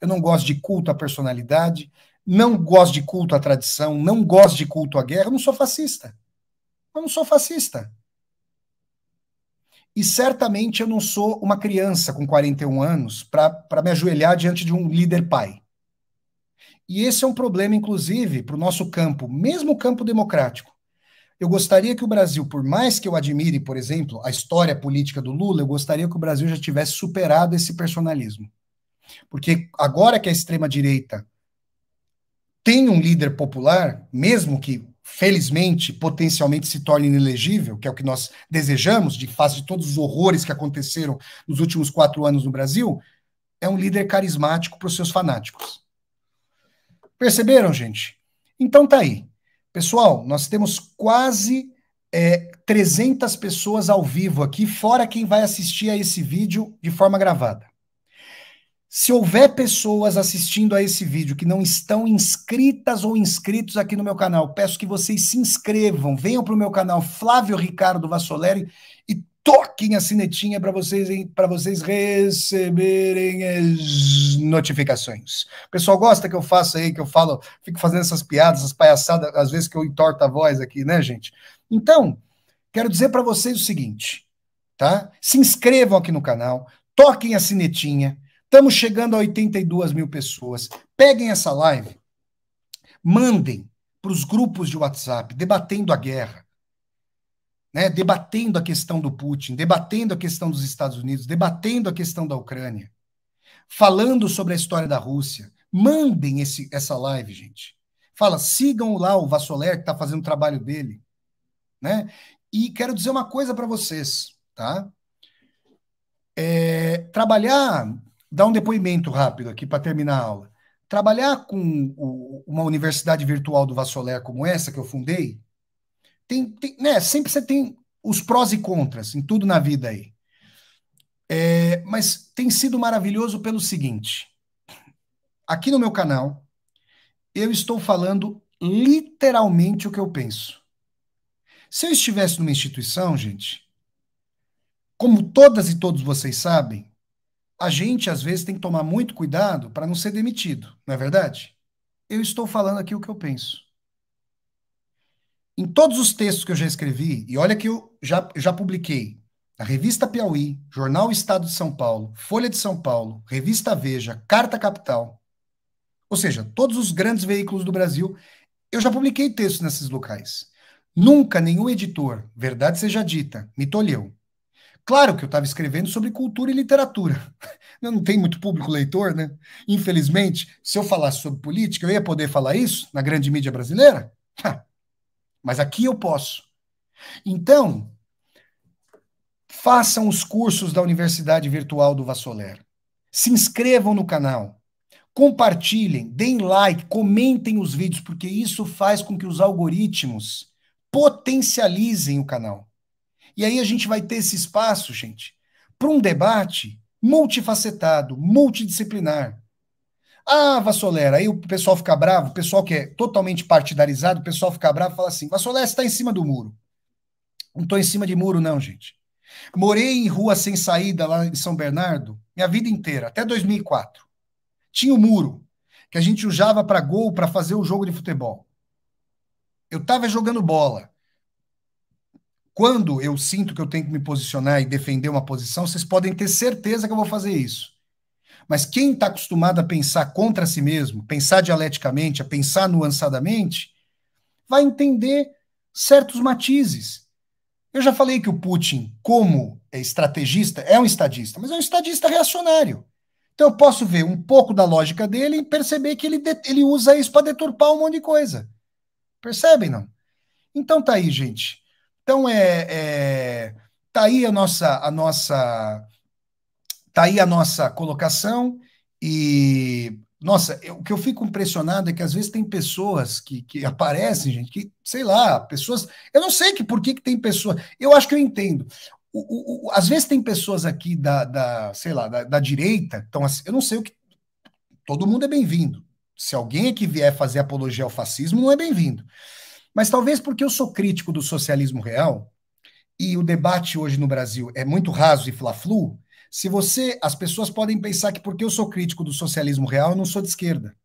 Eu não gosto de culto à personalidade, não gosto de culto à tradição, não gosto de culto à guerra, eu não sou fascista. Eu não sou fascista. E certamente eu não sou uma criança com 41 anos para me ajoelhar diante de um líder pai. E esse é um problema, inclusive, para o nosso campo, mesmo o campo democrático. Eu gostaria que o Brasil, por mais que eu admire, por exemplo, a história política do Lula, eu gostaria que o Brasil já tivesse superado esse personalismo. Porque agora que a extrema-direita tem um líder popular, mesmo que felizmente, potencialmente se torne inelegível, que é o que nós desejamos, de face de todos os horrores que aconteceram nos últimos quatro anos no Brasil, é um líder carismático para os seus fanáticos. Perceberam, gente? Então tá aí. Pessoal, nós temos quase é, 300 pessoas ao vivo aqui, fora quem vai assistir a esse vídeo de forma gravada. Se houver pessoas assistindo a esse vídeo que não estão inscritas ou inscritos aqui no meu canal, peço que vocês se inscrevam, venham para o meu canal Flávio Ricardo Vassoleri e toquem a sinetinha para vocês, para vocês receberem as notificações. O pessoal gosta que eu faça aí, que eu falo, fico fazendo essas piadas, essas palhaçadas, às vezes que eu entorto a voz aqui, né, gente? Então, quero dizer para vocês o seguinte, tá? Se inscrevam aqui no canal, toquem a sinetinha, estamos chegando a 82 mil pessoas, peguem essa live, mandem para os grupos de WhatsApp, debatendo a guerra, né, debatendo a questão do Putin, debatendo a questão dos Estados Unidos, debatendo a questão da Ucrânia, falando sobre a história da Rússia. Mandem esse, essa live, gente. Fala, sigam lá o Vassoler, que está fazendo o trabalho dele. Né? E quero dizer uma coisa para vocês, tá? É, trabalhar, dar um depoimento rápido aqui para terminar a aula. Trabalhar com o, uma universidade virtual do Vassoler como essa que eu fundei, tem, tem, né, sempre você tem os prós e contras em tudo na vida aí. É, mas tem sido maravilhoso pelo seguinte: aqui no meu canal, eu estou falando literalmente o que eu penso. Se eu estivesse numa instituição, gente, como todas e todos vocês sabem, a gente às vezes tem que tomar muito cuidado para não ser demitido, não é verdade? Eu estou falando aqui o que eu penso. Em todos os textos que eu já escrevi, e olha que eu já, já publiquei, a Revista Piauí, Jornal Estado de São Paulo, Folha de São Paulo, Revista Veja, Carta Capital, ou seja, todos os grandes veículos do Brasil, eu já publiquei textos nesses locais. Nunca nenhum editor, verdade seja dita, me tolheu. Claro que eu estava escrevendo sobre cultura e literatura. *laughs* Eu não tem muito público leitor, né? Infelizmente, se eu falasse sobre política, eu ia poder falar isso na grande mídia brasileira? mas aqui eu posso. Então, façam os cursos da Universidade Virtual do Vassoler. Se inscrevam no canal. Compartilhem, deem like, comentem os vídeos, porque isso faz com que os algoritmos potencializem o canal. E aí a gente vai ter esse espaço, gente, para um debate multifacetado, multidisciplinar. Ah, Vassolera, aí o pessoal fica bravo, o pessoal que é totalmente partidarizado, o pessoal fica bravo e fala assim: Vassolera, você está em cima do muro. Não estou em cima de muro, não, gente. Morei em rua sem saída lá em São Bernardo minha vida inteira, até 2004. Tinha o um muro, que a gente usava para gol, para fazer o jogo de futebol. Eu estava jogando bola. Quando eu sinto que eu tenho que me posicionar e defender uma posição, vocês podem ter certeza que eu vou fazer isso. Mas quem está acostumado a pensar contra si mesmo, pensar dialeticamente, a pensar nuançadamente, vai entender certos matizes. Eu já falei que o Putin, como é estrategista, é um estadista, mas é um estadista reacionário. Então eu posso ver um pouco da lógica dele e perceber que ele, ele usa isso para deturpar um monte de coisa. Percebem, não? Então tá aí, gente. Então é, é tá aí a nossa a nossa Está aí a nossa colocação e, nossa, eu, o que eu fico impressionado é que às vezes tem pessoas que, que aparecem, gente, que, sei lá, pessoas. Eu não sei que por que, que tem pessoas. Eu acho que eu entendo. O, o, o, às vezes tem pessoas aqui da, da sei lá, da, da direita, então assim, eu não sei o que. Todo mundo é bem-vindo. Se alguém que vier fazer apologia ao fascismo, não é bem-vindo. Mas talvez porque eu sou crítico do socialismo real e o debate hoje no Brasil é muito raso e fla-flu, se você, as pessoas podem pensar que porque eu sou crítico do socialismo real, eu não sou de esquerda.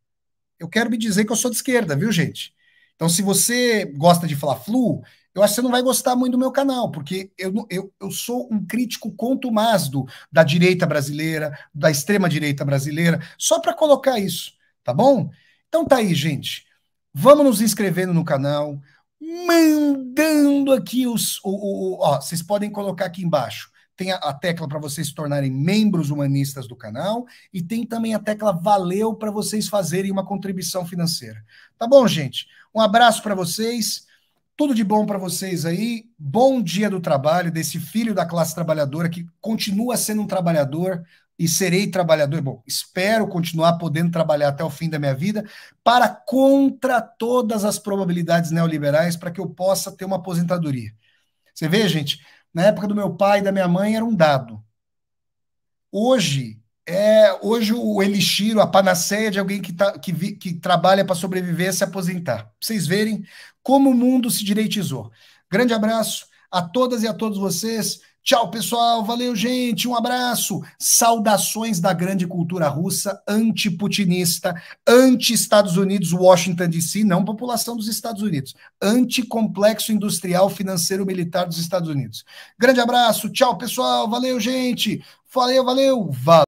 Eu quero me dizer que eu sou de esquerda, viu, gente? Então, se você gosta de falar flu, eu acho que você não vai gostar muito do meu canal, porque eu, eu, eu sou um crítico contumaz do, da direita brasileira, da extrema-direita brasileira, só para colocar isso, tá bom? Então tá aí, gente. Vamos nos inscrevendo no canal, mandando aqui os. O, o, o, ó, vocês podem colocar aqui embaixo tem a, a tecla para vocês se tornarem membros humanistas do canal e tem também a tecla valeu para vocês fazerem uma contribuição financeira. Tá bom, gente? Um abraço para vocês. Tudo de bom para vocês aí. Bom dia do trabalho desse filho da classe trabalhadora que continua sendo um trabalhador e serei trabalhador. Bom, espero continuar podendo trabalhar até o fim da minha vida para contra todas as probabilidades neoliberais para que eu possa ter uma aposentadoria. Você vê, gente, na época do meu pai e da minha mãe era um dado. Hoje é hoje o elixir, a panaceia de alguém que, tá, que, vi, que trabalha para sobreviver se aposentar. Pra vocês verem como o mundo se direitizou. Grande abraço a todas e a todos vocês. Tchau, pessoal. Valeu, gente. Um abraço. Saudações da grande cultura russa antiputinista, anti-Estados Unidos, Washington DC, não população dos Estados Unidos, anti-complexo industrial, financeiro, militar dos Estados Unidos. Grande abraço. Tchau, pessoal. Valeu, gente. Valeu, valeu. valeu.